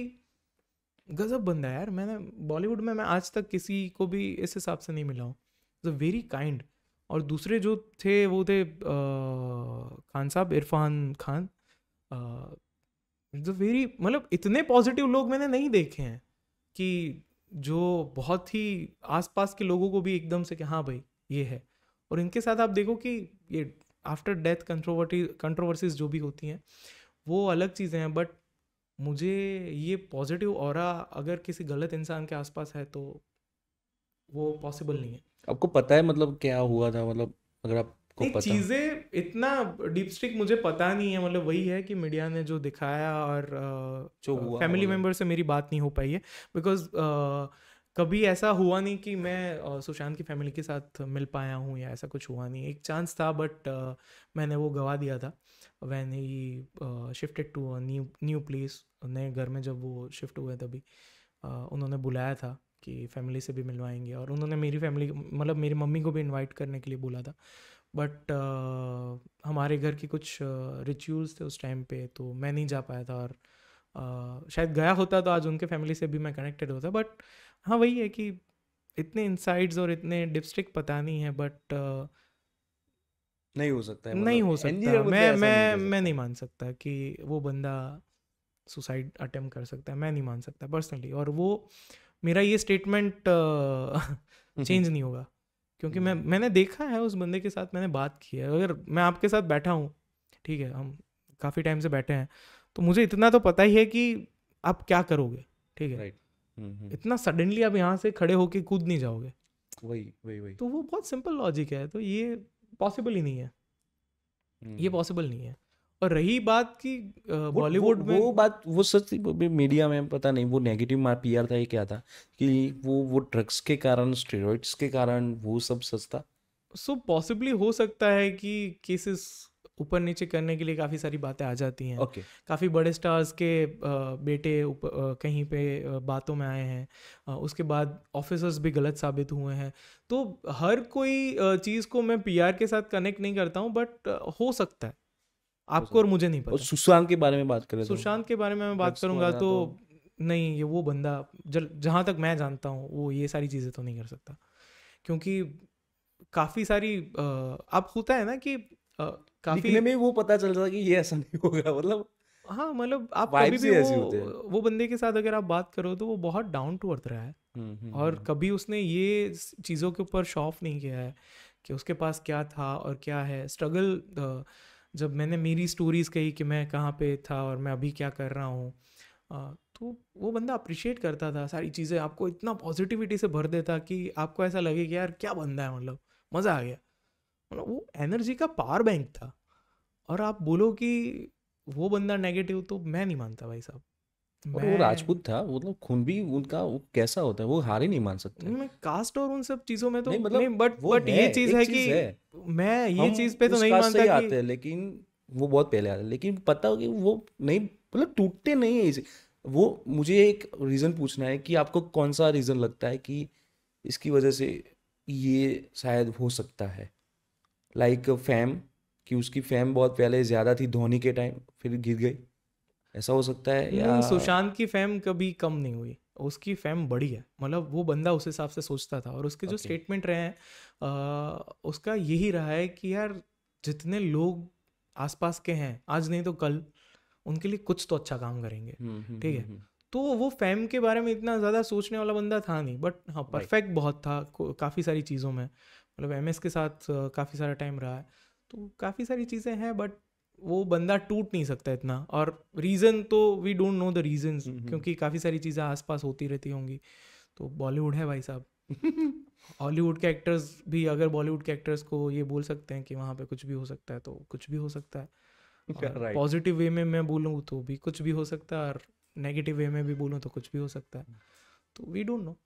गजब बंदा है यार मैंने बॉलीवुड में मैं आज तक किसी को भी इस हिसाब से नहीं मिला हूँ इज़ अ वेरी काइंड और दूसरे जो थे वो थे खान साहब इरफान खान द वेरी मतलब इतने पॉजिटिव लोग मैंने नहीं देखे हैं कि जो बहुत ही आसपास के लोगों को भी एकदम से कि हाँ भाई ये है और इनके साथ आप देखो कि ये आफ्टर डेथ कंट्रोवर्टी कंट्रोवर्सीज जो भी होती हैं वो अलग चीज़ें हैं बट मुझे ये पॉजिटिव और अगर किसी गलत इंसान के आसपास है तो वो पॉसिबल नहीं है आपको पता है मतलब क्या हुआ था मतलब अगर आपको चीज़ें इतना डीप स्टिक मुझे पता नहीं है मतलब वही है कि मीडिया ने जो दिखाया और जो हुआ फैमिली मेंबर मतलब। से मेरी बात नहीं हो पाई है बिकॉज कभी ऐसा हुआ नहीं कि मैं सुशांत की फैमिली के साथ मिल पाया हूँ या ऐसा कुछ हुआ नहीं एक चांस था बट मैंने वो गवा दिया था when he shifted to new new place नए घर में जब वो शिफ्ट हुए तभी उन्होंने बुलाया था कि फैमिली से भी मिलवाएंगे और उन्होंने मेरी फैमिली मतलब मेरी मम्मी को भी इनवाइट करने के लिए बोला था बट uh, हमारे घर के कुछ रिचुअल्स uh, थे उस टाइम पे तो मैं नहीं जा पाया था और uh, शायद गया होता तो आज उनके फैमिली से भी मैं कनेक्टेड होता बट हाँ वही है कि इतने इनसाइड्स और इतने डिस्ट्रिक्ट पता नहीं है बट uh, नहीं हो सकता है नहीं मतलब हो सकता मैं मैं मैं नहीं मान सकता कि वो बंदा सुसाइड अटेम्प्ट कर सकता है मैं नहीं मान सकता पर्सनली और वो मेरा ये स्टेटमेंट हम्म, चेंज हम्म। नहीं होगा क्योंकि मैं हम्म। मैंने देखा है उस बंदे के साथ मैंने बात की है अगर मैं आपके साथ बैठा हूँ ठीक है हम काफ़ी टाइम से बैठे हैं तो मुझे इतना तो पता ही है कि आप क्या करोगे ठीक है right. इतना सडनली आप यहाँ से खड़े होके कूद नहीं जाओगे वही वही वही तो वो बहुत सिंपल लॉजिक है तो ये पॉसिबल ही नहीं है ये पॉसिबल नहीं है और रही बात की बॉलीवुड में वो बात वो सच थी मीडिया में पता नहीं वो नेगेटिव मार पी था ये क्या था कि वो वो ड्रग्स के कारण स्टेरॉइड्स के कारण वो सब सच था सो so, पॉसिबली हो सकता है कि केसेस ऊपर नीचे करने के लिए काफ़ी सारी बातें आ जाती हैं okay. काफ़ी बड़े स्टार्स के बेटे उप, कहीं पे बातों में आए हैं उसके बाद ऑफिसर्स भी गलत साबित हुए हैं तो हर कोई चीज़ को मैं पीआर के साथ कनेक्ट नहीं करता हूँ बट हो सकता है आपको और मुझे नहीं पता सुशांत के बारे में बात करें तो सुशांत के बारे में मैं बात करूंगा तो, तो नहीं ये वो बंदा जल जहाँ तक मैं जानता हूँ वो ये सारी चीज़ें तो नहीं कर सकता क्योंकि काफ़ी सारी अब होता है ना कि काफ़ी में वो पता चल रहा कि ये ऐसा नहीं होगा मतलब हाँ मतलब आप कभी भी वो, वो बंदे के साथ अगर आप बात करो तो वो बहुत डाउन टू अर्थ रहा है हुँ, हम्म, हम्म, हम्म। और हुँ, कभी उसने ये चीज़ों के ऊपर शॉफ नहीं किया है कि उसके पास क्या था और क्या है स्ट्रगल जब मैंने मेरी स्टोरीज़ कही कि मैं कहाँ पे था और मैं अभी क्या कर रहा हूँ तो वो बंदा अप्रिशिएट करता था सारी चीज़ें आपको इतना पॉजिटिविटी से भर देता कि आपको ऐसा लगे कि यार क्या बंदा है मतलब मज़ा आ गया मतलब वो एनर्जी का पावर बैंक था और आप बोलो कि वो बंदा नेगेटिव तो मैं नहीं मानता भाई साहब और तो वो मैं राजपूत था वो मतलब खून भी उनका वो कैसा होता है वो हार ही नहीं मान सकते नहीं, मैं कास्ट और उन सब चीजों में तो नहीं मतलब, नहीं बट वो बट है ये चीज है एक चीज कि है मैं ये हम चीज पे तो नहीं कास्ट से मानता कि आते हैं लेकिन वो बहुत पहले आते हैं लेकिन पता हो कि वो नहीं मतलब टूटते नहीं है इसे वो मुझे एक रीज़न पूछना है कि आपको कौन सा रीज़न लगता है कि इसकी वजह से ये शायद हो सकता है लाइक फैम कि उसकी फैम बहुत पहले ज़्यादा थी धोनी के टाइम फिर गिर गई ऐसा हो सकता है या सुशांत की फैम कभी कम नहीं हुई उसकी फैम बड़ी है मतलब वो बंदा उस हिसाब से सोचता था और उसके जो स्टेटमेंट रहे हैं उसका यही रहा है कि यार जितने लोग आसपास के हैं आज नहीं तो कल उनके लिए कुछ तो अच्छा काम करेंगे हम्म, हम्म, ठीक हम्म, है तो वो फैम के बारे में इतना ज़्यादा सोचने वाला बंदा था नहीं बट हाँ परफेक्ट बहुत था काफ़ी सारी चीज़ों में मतलब एम के साथ काफ़ी सारा टाइम रहा है तो काफ़ी सारी चीज़ें हैं बट वो बंदा टूट नहीं सकता इतना और रीज़न तो we don't know the reason क्योंकि काफ़ी सारी चीज़ें आसपास होती रहती होंगी तो बॉलीवुड है भाई साहब हॉलीवुड के एक्टर्स भी अगर बॉलीवुड के एक्टर्स को ये बोल सकते हैं कि वहाँ पे कुछ भी हो सकता है तो कुछ भी हो सकता है पॉजिटिव वे में मैं बोलूँ तो भी कुछ भी हो सकता है और नेगेटिव वे में भी बोलूँ तो कुछ भी हो सकता है तो वी डोंट नो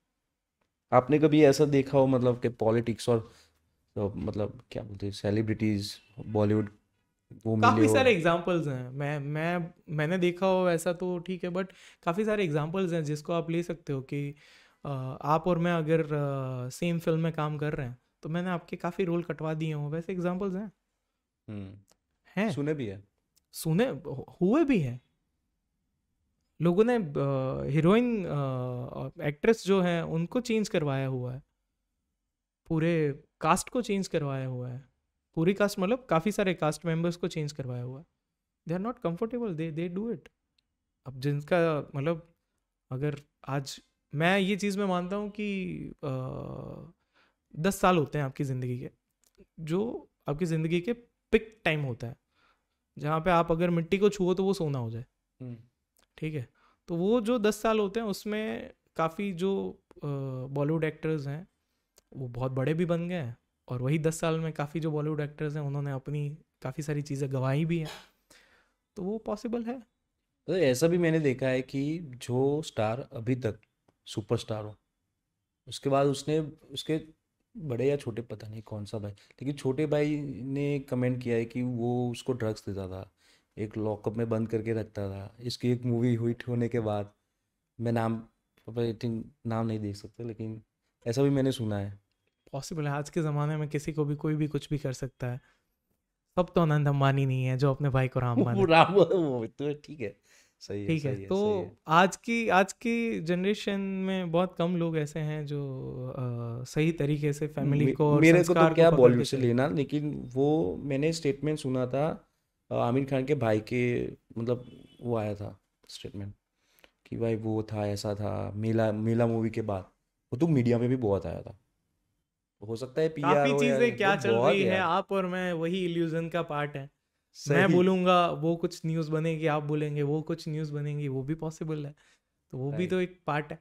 आपने कभी ऐसा देखा हो मतलब कि पॉलिटिक्स और तो मतलब क्या बोलते हैं सेलिब्रिटीज़ बॉलीवुड वो काफ़ी सारे एग्जाम्पल्स हैं मैं मैं मैंने देखा हो ऐसा तो ठीक है बट काफ़ी सारे एग्जाम्पल्स हैं जिसको आप ले सकते हो कि आप और मैं अगर सेम फिल्म में काम कर रहे हैं तो मैंने आपके काफ़ी रोल कटवा दिए हों वैसे एग्जाम्पल्स हैं हम्म। हैं सुने भी है सुने हुए भी हैं लोगों ने हीरोइन एक्ट्रेस जो है उनको चेंज करवाया हुआ है पूरे कास्ट को चेंज करवाया हुआ है पूरी कास्ट मतलब काफ़ी सारे कास्ट मेंबर्स को चेंज करवाया हुआ है they are not comfortable they they do it अब जिनका मतलब अगर आज मैं ये चीज़ में मानता हूँ कि आ, दस साल होते हैं आपकी ज़िंदगी के जो आपकी ज़िंदगी के पिक टाइम होता है जहाँ पे आप अगर मिट्टी को छुओ तो वो सोना हो जाए हम्म। ठीक है तो वो जो दस साल होते हैं उसमें काफ़ी जो बॉलीवुड एक्टर्स हैं वो बहुत बड़े भी बन गए हैं और वही दस साल में काफ़ी जो बॉलीवुड एक्टर्स हैं उन्होंने अपनी काफ़ी सारी चीज़ें गंवाई भी हैं तो वो पॉसिबल है तो ऐसा भी मैंने देखा है कि जो स्टार अभी तक सुपरस्टार हो उसके बाद उसने उसके बड़े या छोटे पता नहीं कौन सा भाई लेकिन छोटे भाई ने कमेंट किया है कि वो उसको ड्रग्स देता था एक लॉकअप में बंद करके रखता था इसकी एक मूवी हुई होने के बाद मैं नाम आई थिंक नाम नहीं देख सकते लेकिन ऐसा भी मैंने सुना है पॉसिबल है आज के ज़माने में किसी को भी कोई भी कुछ भी कर सकता है सब तो आनंद अंबानी नहीं है जो अपने भाई को राम माने राम तो ठीक है सही है ठीक है, है तो है। आज की आज की जनरेशन में बहुत कम लोग ऐसे हैं जो आ, सही तरीके से फैमिली को और मेरे को तो क्या बॉलीवुड से लेना लेकिन वो मैंने स्टेटमेंट सुना था आमिर खान के भाई के मतलब वो आया था स्टेटमेंट कि भाई वो था ऐसा था मेला मेला मूवी के बाद वो तो मीडिया में भी बहुत आया था हो सकता है पीआर काफी चीजें क्या चल रही है आप और मैं वही इल्यूजन का पार्ट है मैं बोलूंगा वो कुछ न्यूज बनेगी आप बोलेंगे वो कुछ न्यूज बनेगी वो भी पॉसिबल है तो वो भी तो एक पार्ट है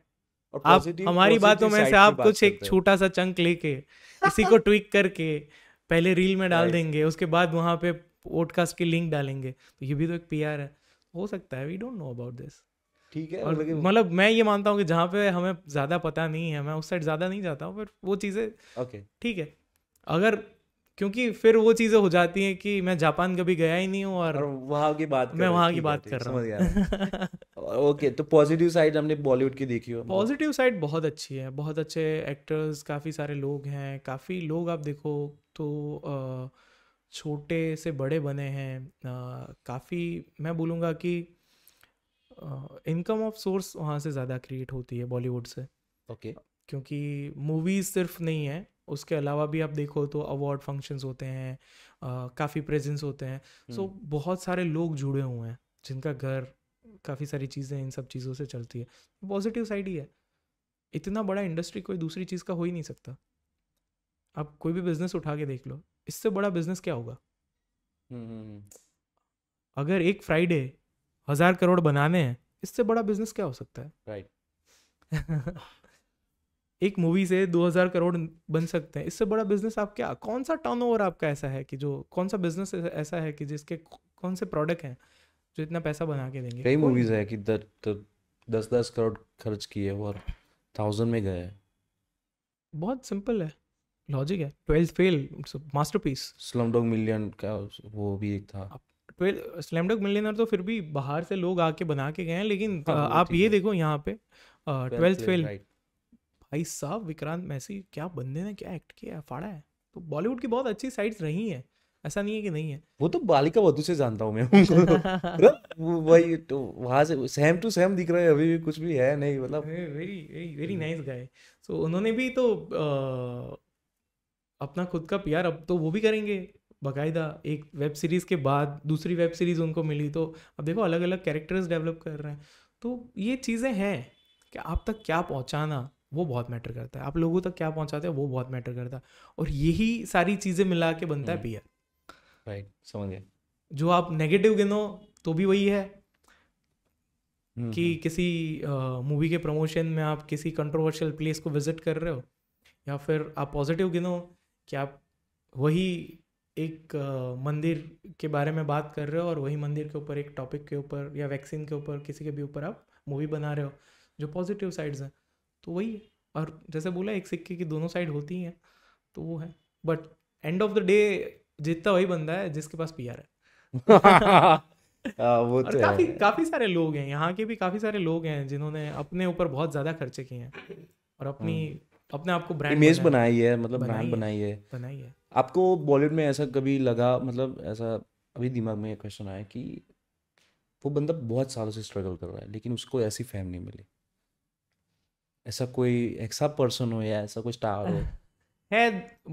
आप हमारी बातों में से आप कुछ एक छोटा सा चंक लेके इसी को ट्विक करके पहले रील में डाल देंगे उसके बाद वहां पे पॉडकास्ट की लिंक डालेंगे तो ये भी तो एक पीआर है हो सकता है we don't know about this ठीक है और मतलब मैं ये मानता हूँ कि जहाँ पे हमें ज़्यादा पता नहीं है मैं उस साइड ज़्यादा नहीं जाता हूँ फिर वो चीज़ें ओके ठीक है अगर क्योंकि फिर वो चीज़ें हो जाती हैं कि मैं जापान कभी गया ही नहीं हूँ और, और वहाँ की बात मैं वहाँ की बात कर रहा हूँ ओके तो पॉजिटिव साइड हमने बॉलीवुड की देखी हो पॉजिटिव साइड बहुत अच्छी है बहुत अच्छे एक्टर्स काफ़ी सारे लोग हैं काफ़ी लोग आप देखो तो छोटे से बड़े बने हैं काफ़ी मैं बोलूँगा कि इनकम ऑफ सोर्स वहाँ से ज़्यादा क्रिएट होती है बॉलीवुड से ओके okay. क्योंकि मूवीज सिर्फ नहीं है उसके अलावा भी आप देखो तो अवार्ड फंक्शंस होते हैं काफ़ी प्रेजेंस होते हैं सो so, hmm. बहुत सारे लोग जुड़े हुए हैं जिनका घर काफ़ी सारी चीज़ें इन सब चीज़ों से चलती है पॉजिटिव साइड ही है इतना बड़ा इंडस्ट्री कोई दूसरी चीज़ का हो ही नहीं सकता आप कोई भी बिजनेस उठा के देख लो इससे बड़ा बिजनेस क्या होगा हम्म, हम्म, हम्म। अगर एक फ्राइडे हजार करोड़ बनाने हैं इससे बड़ा बिजनेस क्या हो सकता है राइट एक मूवी से दो हजार करोड़ बन सकते हैं इससे बड़ा बिजनेस आप क्या कौन सा टर्न आपका ऐसा है कि जो कौन सा बिजनेस ऐसा है कि जिसके कौन से प्रोडक्ट हैं जो इतना पैसा बना के देंगे कई मूवीज है कि द, तो दस दस करोड़ खर्च किए और थाउजेंड में गए बहुत सिंपल है लॉजिक है Twelfth Fail masterpiece Slumdog Millionaire का वो भी एक था ट्वेल्व स्लैम डॉग मिलियनर तो फिर भी बाहर से लोग आके बना के गए हैं लेकिन हाँ, तो आप ये देखो यहाँ पे ट्वेल्थ फेल भाई साहब विक्रांत मैसी क्या बंदे ने क्या एक्ट किया फाड़ा है तो बॉलीवुड की बहुत अच्छी साइड्स रही हैं ऐसा नहीं है कि नहीं है वो तो बालिका वधु से जानता हूँ मैं उनको तो। मतलब वही तो वहाँ से सेम टू सेम दिख रहा है अभी भी कुछ भी है नहीं मतलब very very very nice guy so उन्होंने भी तो आ, अपना खुद का प्यार अब तो वो भी करेंगे बाकायदा एक वेब सीरीज़ के बाद दूसरी वेब सीरीज़ उनको मिली तो अब देखो अलग अलग कैरेक्टर्स डेवलप कर रहे हैं तो ये चीज़ें हैं कि आप तक क्या पहुँचाना वो बहुत मैटर करता है आप लोगों तक क्या पहुँचाते हैं वो बहुत मैटर करता है और यही सारी चीज़ें मिला के बनता है पी राइट समझे जो आप नेगेटिव गिनो तो भी वही है हम्म, कि हम्म। किसी मूवी के प्रमोशन में आप किसी कंट्रोवर्शियल प्लेस को विजिट कर रहे हो या फिर आप पॉजिटिव गिनो कि आप वही एक मंदिर के बारे में बात कर रहे हो और वही मंदिर के ऊपर एक टॉपिक के ऊपर या वैक्सीन के ऊपर किसी के भी ऊपर आप मूवी बना रहे हो जो पॉजिटिव साइड्स हैं तो वही है और जैसे बोला एक सिक्के की दोनों साइड होती हैं तो वो है but end of the day जितना वही बंदा है जिसके पास पी आर है आ, हाँ, वो तो काफी काफी सारे लोग हैं यहाँ के भी काफी सारे लोग हैं जिन्होंने अपने ऊपर बहुत ज्यादा खर्चे किए हैं और अपनी हम्म। अपने आप को ब्रांड इमेज बनाई है मतलब ब्रांड बनाई है बनाई है आपको बॉलीवुड में ऐसा कभी लगा मतलब ऐसा अभी दिमाग में क्वेश्चन आया कि वो बंदा बहुत सालों से स्ट्रगल कर रहा है लेकिन उसको ऐसी नहीं मिली ऐसा कोई ऐसा पर्सन हो या ऐसा कोई स्टार हो है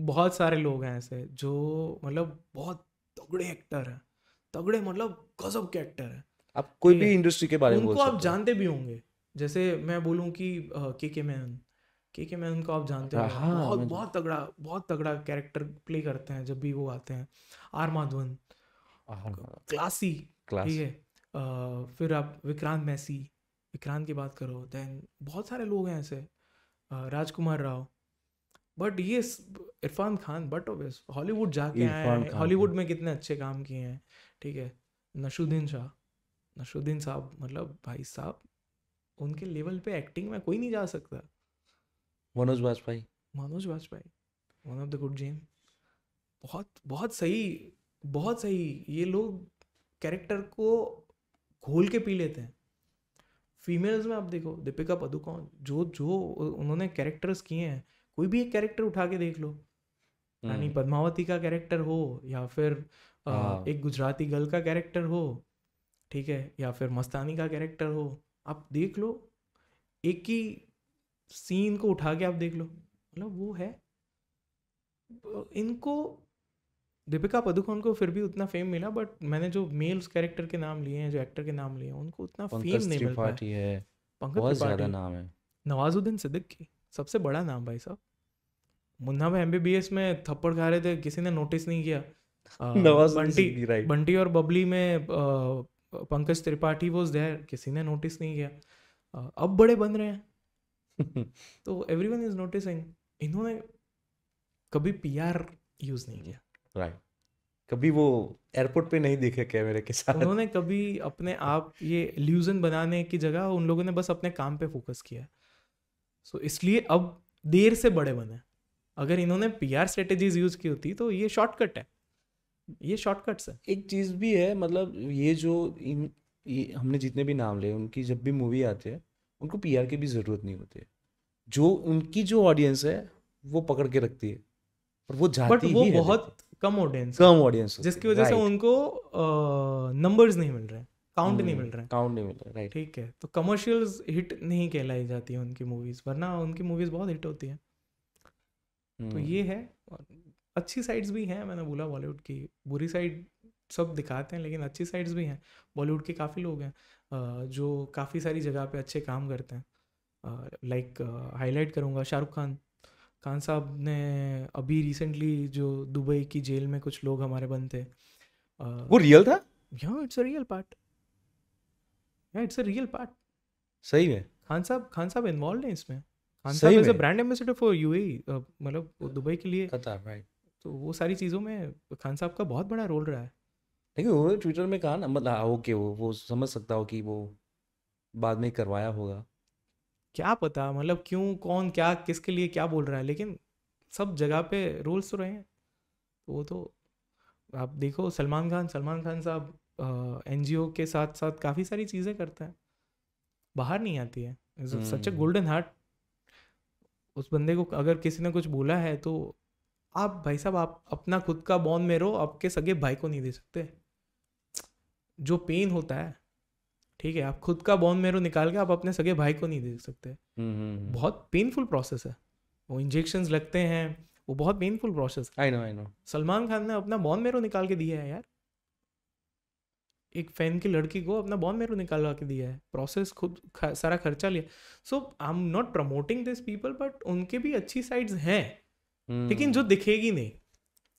बहुत सारे लोग हैं ऐसे जो मतलब बहुत तगड़े एक्टर हैं तगड़े मतलब गजब के एक्टर हैं आप कोई भी इंडस्ट्री के बारे में उनको आप जानते भी होंगे जैसे मैं बोलूँ कि के के मैन के के मैन को आप जानते हैं हाँ, हाँ, बहुत बहुत तगड़ा बहुत तगड़ा कैरेक्टर प्ले करते हैं जब भी वो आते हैं आर माधवन क्लासी ठीक है फिर आप विक्रांत मैसी विक्रांत की बात करो दैन बहुत सारे लोग हैं ऐसे राजकुमार राव बट ये Irrfan Khan but obvious Hollywood जाके आए हैं हॉलीवुड में कितने अच्छे काम किए हैं ठीक है नशुद्दीन शाह नशुद्दीन साहब मतलब भाई साहब उनके लेवल पे एक्टिंग में कोई नहीं जा सकता Manoj Bajpayee Manoj Bajpayee one of the good gem बहुत बहुत सही बहुत सही ये लोग कैरेक्टर को घोल के पी लेते हैं फीमेल्स में आप देखो दीपिका पदुकोण जो जो उन्होंने कैरेक्टर्स किए हैं कोई भी एक कैरेक्टर उठा के देख लो यानी हम्म। पद्मावती का कैरेक्टर हो या फिर आ, हाँ। एक गुजराती गर्ल का कैरेक्टर हो ठीक है या फिर मस्तानी का कैरेक्टर हो आप देख लो एक ही सीन को उठा के आप देख लो मतलब वो है इनको दीपिका पदुकोण को फिर भी उतना फेम मिला बट मैंने जो मेल्स कैरेक्टर के नाम लिए हैं जो एक्टर के नाम लिए हैं उनको उतना फेम नहीं मिल है पंकज ज्यादा नाम है नवाजुद्दीन सिद्दीकी सबसे बड़ा नाम भाई साहब मुन्ना में एमबीबीएस में थप्पड़ खा रहे थे किसी ने नोटिस नहीं किया बंटी बंटी और बबली में पंकज त्रिपाठी वॉज देयर किसी ने नोटिस नहीं किया अब बड़े बन रहे हैं तो एवरी वन इज नोटिसिंग इन्होंने कभी पी आर यूज नहीं किया राइट right. कभी वो एयरपोर्ट पे नहीं दिखे कैमरे के साथ उन्होंने कभी अपने आप ये ल्यूजन बनाने की जगह उन लोगों ने बस अपने काम पे फोकस किया सो so, इसलिए अब देर से बड़े बने अगर इन्होंने पी आर स्ट्रेटेजीज यूज की होती तो ये शॉर्टकट है ये शॉर्टकट्स है एक चीज़ भी है मतलब ये जो इन ये हमने जितने भी नाम लिए उनकी जब भी मूवी आती है उनको पी की भी ज़रूरत नहीं होती जो उनकी जो ऑडियंस है वो पकड़ के रखती है और वो जाती बट वो बहुत कम ऑडियंस कम ऑडियंस जिसकी वजह से उनको नंबर्स नहीं मिल रहे हैं काउंट hmm, नहीं मिल रहे हैं काउंट नहीं मिल रहा राइट ठीक है तो कमर्शियल्स हिट नहीं कहलाई जाती है उनकी मूवीज वरना उनकी मूवीज बहुत हिट होती है तो hmm. ये है और अच्छी साइड्स भी हैं मैंने बोला बॉलीवुड की बुरी साइड सब दिखाते हैं लेकिन अच्छी साइड्स भी हैं बॉलीवुड के काफ़ी लोग हैं जो काफ़ी सारी जगह पे अच्छे काम करते हैं लाइक हाईलाइट करूँगा शाहरुख खान खान साहब ने अभी रिसेंटली जो दुबई की जेल में कुछ लोग हमारे बंद थे वो रियल था या इट्स अ रियल पार्ट या इट्स अ रियल पार्ट सही में खान साहब खान साहब इन्वॉल्व है इसमें खान साहब is e, a brand ambassador for UAE मतलब दुबई के लिए right. तो वो सारी चीज़ों में खान साहब का बहुत बड़ा रोल रहा है लेकिन उन्होंने ट्विटर में कहा ना मतलब ओके हाँ, वो वो समझ सकता हो कि वो बाद में करवाया होगा क्या पता मतलब क्यों कौन क्या किसके लिए क्या बोल रहा है लेकिन सब जगह पे रूल्स तो रहे हैं वो तो आप देखो सलमान खान सलमान खान साहब एन के साथ साथ काफ़ी सारी चीज़ें करते हैं बाहर नहीं आती है सच ए गोल्डन हार्ट उस बंदे को अगर किसी ने कुछ बोला है तो आप भाई साहब आप अपना खुद का बॉन्ड में रहो आपके सगे भाई को नहीं दे सकते जो पेन होता है ठीक है आप खुद का बॉन मेरो निकाल के आप अपने सगे भाई को नहीं दे सकते हम्म, हम्म, हम्म। बहुत पेनफुल प्रोसेस है वो इंजेक्शन लगते हैं वो बहुत painful process I know I know Salman Khan ने अपना बॉन मेरो निकाल के दिया है यार एक फैन की लड़की को अपना बॉन मेरो निकाल के दिया है प्रोसेस खुद सारा खर्चा लिया so I am not promoting this people but उनके भी अच्छी साइड्स हैं लेकिन जो दिखेगी नहीं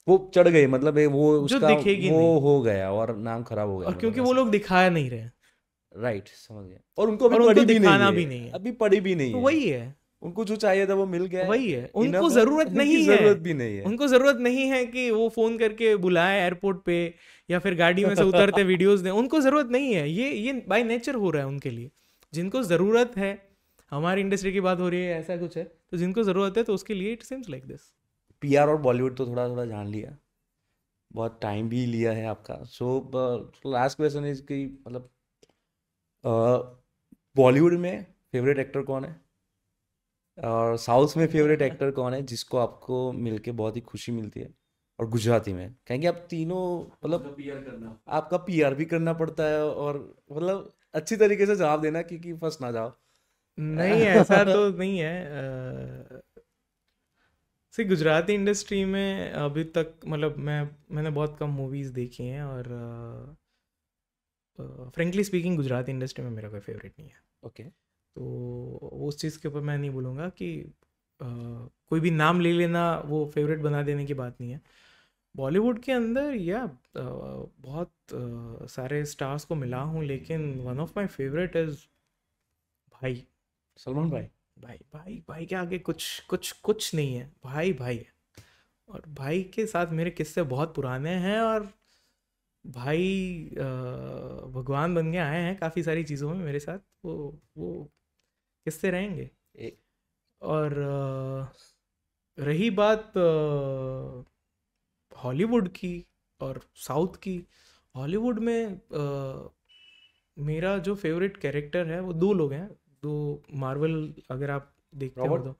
वो चढ़ गए मतलब वो उसका वो हो गया और नाम खराब हो गया और मतलब क्योंकि वो लोग दिखाया नहीं रहे राइट समझ गया और उनको अभी पढ़ी भी नहीं, है अभी पढ़ी भी नहीं तो है वही है उनको जो चाहिए था वो मिल गया वही है उनको जरूरत नहीं है जरूरत भी नहीं है उनको जरूरत नहीं है कि वो फोन करके बुलाए एयरपोर्ट पे या फिर गाड़ी में से उतरते वीडियोस दें उनको जरूरत नहीं है ये ये बाय नेचर हो रहा है उनके लिए जिनको जरूरत है हमारी इंडस्ट्री की बात हो रही है ऐसा कुछ है तो जिनको जरूरत है तो उसके लिए it seems like this P और बॉलीवुड तो थोड़ा थोड़ा जान लिया बहुत टाइम भी लिया है आपका सो लास्ट क्वेश्चन इज कि मतलब बॉलीवुड uh, में फेवरेट एक्टर कौन है और साउथ में फेवरेट एक्टर कौन है जिसको आपको मिलके बहुत ही खुशी मिलती है और गुजराती में कहेंगे आप तीनों मतलब पीआर करना आपका पीआर भी करना पड़ता है और मतलब अच्छी तरीके से जवाब देना क्योंकि फंस ना जाओ नहीं ऐसा तो नहीं है सर गुजराती इंडस्ट्री में अभी तक मतलब मैं मैंने बहुत कम मूवीज़ देखी हैं और फ्रेंकली स्पीकिंग गुजराती इंडस्ट्री में मेरा कोई फेवरेट नहीं है ओके तो उस चीज़ के ऊपर मैं नहीं बोलूँगा कि कोई भी नाम ले लेना वो फेवरेट बना देने की बात नहीं है बॉलीवुड के अंदर या बहुत सारे स्टार्स को मिला हूँ लेकिन one of my favourite is भाई सलमान भाई भाई भाई भाई के आगे कुछ कुछ कुछ नहीं है भाई भाई है और भाई के साथ मेरे किस्से बहुत पुराने हैं और भाई भगवान बन के आए हैं काफ़ी सारी चीज़ों में मेरे साथ वो वो किस्से रहेंगे ए? और रही बात हॉलीवुड की और साउथ की हॉलीवुड में मेरा जो फेवरेट कैरेक्टर है वो दो लोग हैं तो मार्वल अगर आप देखते हो तो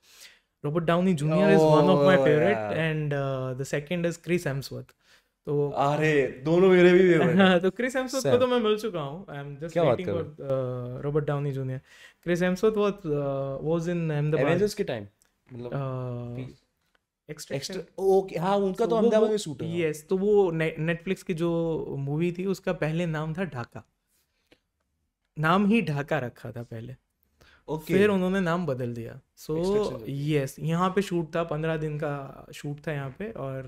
Robert Downey Junior is one of my favourite and the second is Chris Hemsworth तो अरे दोनों मेरे भी फेवरेट तो क्रिस हेम्सवर्थ को तो मैं मिल चुका हूं I am just waiting for Robert Downey Junior Chris Hemsworth was was in Ahmedabad Avengers के टाइम मतलब एक्स्ट्रा uh, ओके हाँ उनका तो अहमदाबाद में शूट है यस तो वो हाँ। तो नेटफ्लिक्स की जो मूवी थी उसका पहले नाम था ढाका नाम ही ढाका रखा था पहले okay. फिर उन्होंने नाम बदल दिया सो so, यस yes, यहाँ पे शूट था पंद्रह दिन का शूट था यहाँ पे और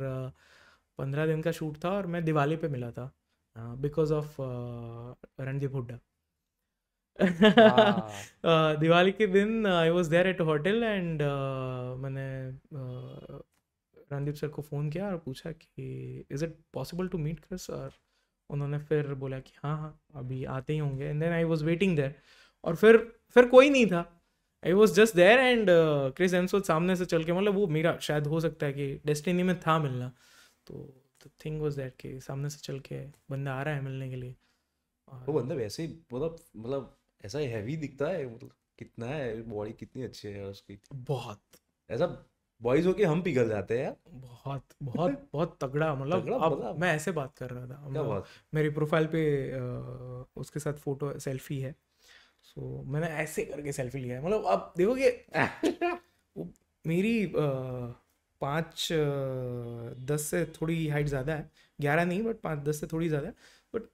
पंद्रह दिन का शूट था और मैं दिवाली पे मिला था बिकॉज ऑफ रणदीप हुड्डा दिवाली के दिन I was there at hotel and मैंने uh, रणदीप सर को फ़ोन किया और पूछा कि is it possible to meet Chris और उन्होंने फिर बोला कि हाँ हाँ अभी आते ही होंगे and then I was waiting there और फिर फिर कोई नहीं था I was just there and Chris Hemsworth सामने से चल के मतलब वो मेरा शायद हो सकता है कि डेस्टिनी में था मिलना तो थिंग वॉज दैट कि सामने से चल के बंदा आ रहा है मिलने के लिए वो बंदा वैसे ही मतलब मतलब ऐसा हैवी दिखता है मतलब कितना है बॉडी कितनी अच्छी है उसकी बहुत ऐसा बॉयज हो के हम पिघल जाते हैं यार बहुत बहुत बहुत तगड़ा मतलब अब मतलब। मैं ऐसे बात कर रहा था मतलब मेरी प्रोफाइल पे आ, uh, उसके साथ फोटो सेल्फी है सो so, मैंने ऐसे करके सेल्फी लिया है मतलब आप देखोगे मेरी पाँच दस से थोड़ी हाइट ज़्यादा है ग्यारह नहीं बट पाँच दस से थोड़ी ज़्यादा है बट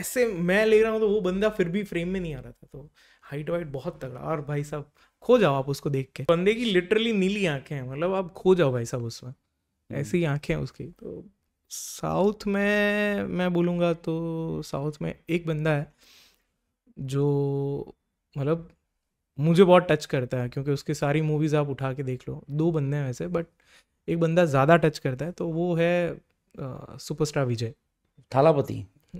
ऐसे मैं ले रहा हूँ तो वो बंदा फिर भी फ्रेम में नहीं आ रहा था तो हाइट वाइट बहुत तगड़ा और भाई साहब खो जाओ आप उसको देख के बंदे की लिटरली नीली आंखें हैं मतलब आप खो जाओ भाई साहब उसमें हम्म। ऐसी आँखें आंखें हैं उसकी तो साउथ में मैं बोलूँगा तो साउथ में एक बंदा है जो मतलब मुझे बहुत टच करता है क्योंकि उसकी सारी मूवीज़ आप उठा के देख लो दो बंदे हैं वैसे बट एक बंदा ज़्यादा टच करता है तो वो है सुपरस्टार विजय थालापति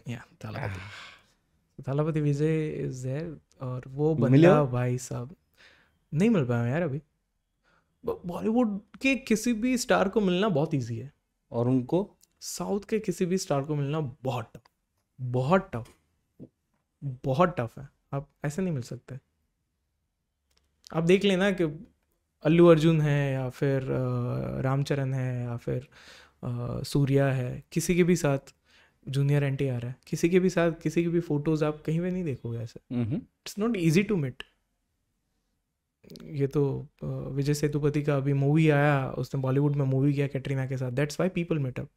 या थालापति थालापति विजय इज देयर और वो बंदा भाई साहब नहीं मिल पाया यार अभी बॉलीवुड के किसी भी स्टार को मिलना बहुत इजी है और उनको साउथ के किसी भी स्टार को मिलना बहुत टफ बहुत टफ बहुत टफ है आप ऐसे नहीं मिल सकते आप देख लेना कि अल्लू अर्जुन है या फिर रामचरण है या फिर सूर्या है किसी के भी साथ जूनियर एन टी आर है किसी के भी साथ किसी की भी फोटोज आप कहीं पे नहीं देखोगे ऐसे it's not easy to meet ये तो विजय सेतुपति का अभी मूवी आया उसने बॉलीवुड में मूवी किया कैटरीना के साथ that's why people met up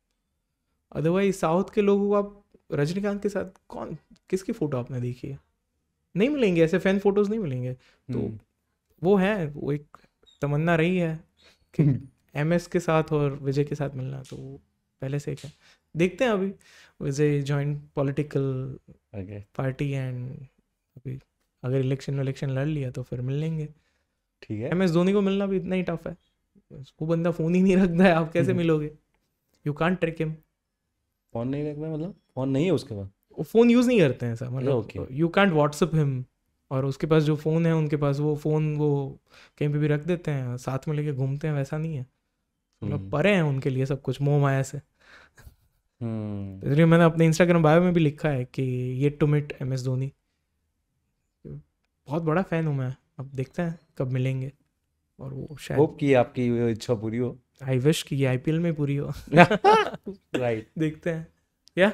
otherwise south के लोगों को आप रजनीकांत के साथ कौन किसकी फ़ोटो आपने देखी है नहीं मिलेंगे ऐसे फैन फोटोज नहीं मिलेंगे तो हम्म। वो है वो एक तमन्ना रही है कि एम हम्म। के साथ और विजय के साथ मिलना तो पहले से एक है देखते हैं अभी Vijay join political party and अभी अगर इलेक्शन इलेक्शन लड़ लिया तो फिर मिल लेंगे ठीक है एम एस धोनी को मिलना भी इतना ही टफ है वो बंदा फ़ोन ही नहीं रखता है आप कैसे हम्म। मिलोगे you can't track him phone नहीं रख मतलब फोन नहीं है उसके पास फोन यूज नहीं करते हैं सर मतलब यू कैंट व्हाट्सअप हिम और उसके पास जो फ़ोन है उनके पास वो फ़ोन वो कहीं पे भी रख देते हैं साथ में लेके घूमते हैं वैसा नहीं है मतलब परे हैं उनके लिए सब कुछ मोह माया से hmm. इसलिए मैंने अपने इंस्टाग्राम बायो में भी लिखा है कि ये to meet M S Dhoni बहुत बड़ा फ़ैन हूँ मैं अब देखते हैं कब मिलेंगे और वो शायद होप कि आपकी इच्छा पूरी हो आई विश कि ये आईपीएल में पूरी हो राइट right. देखते हैं या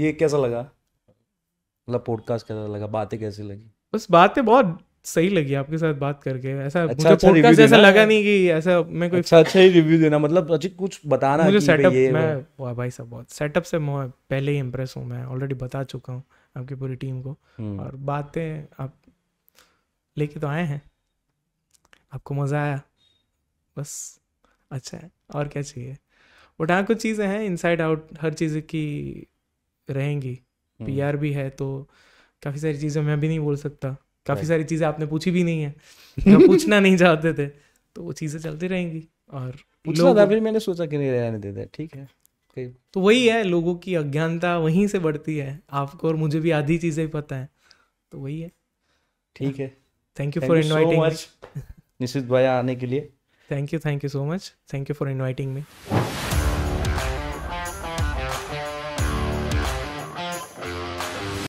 ये कैसा लगा मतलब पॉडकास्ट कैसा लगा बातें कैसी लगी बस बातें बहुत सही लगी आपके साथ बात करके ऐसा अच्छा, मुझे अच्छा पॉडकास्ट जैसा लगा नहीं कि ऐसा मैं कोई अच्छा अच्छा ही रिव्यू देना मतलब अच्छी कुछ बताना मुझे सेटअप मैं वाह भाई साहब बहुत सेटअप से मैं पहले ही इम्प्रेस हूँ मैं ऑलरेडी बता चुका हूँ आपकी पूरी टीम को हम्म। और बातें आप लेके तो आए हैं आपको मज़ा आया बस अच्छा है और क्या चाहिए बट हाँ कुछ चीज़ें हैं इनसाइड आउट हर चीज़ की रहेंगी पी हम्म। आर भी है तो काफ़ी सारी चीज़ें मैं भी नहीं बोल सकता काफ़ी सारी चीज़ें आपने पूछी भी नहीं है तो पूछना नहीं चाहते थे तो वो चीज़ें चलती रहेंगी और पूछना फिर मैंने सोचा कि नहीं रहने देते ठीक है तो वही है लोगों की अज्ञानता वहीं से बढ़ती है आपको और मुझे भी आधी चीज़ें पता है तो वही है ठीक है थैंक यू फॉर इनवाइटिंग निश्चित भाई आने के लिए thank you thank you so much thank you for inviting me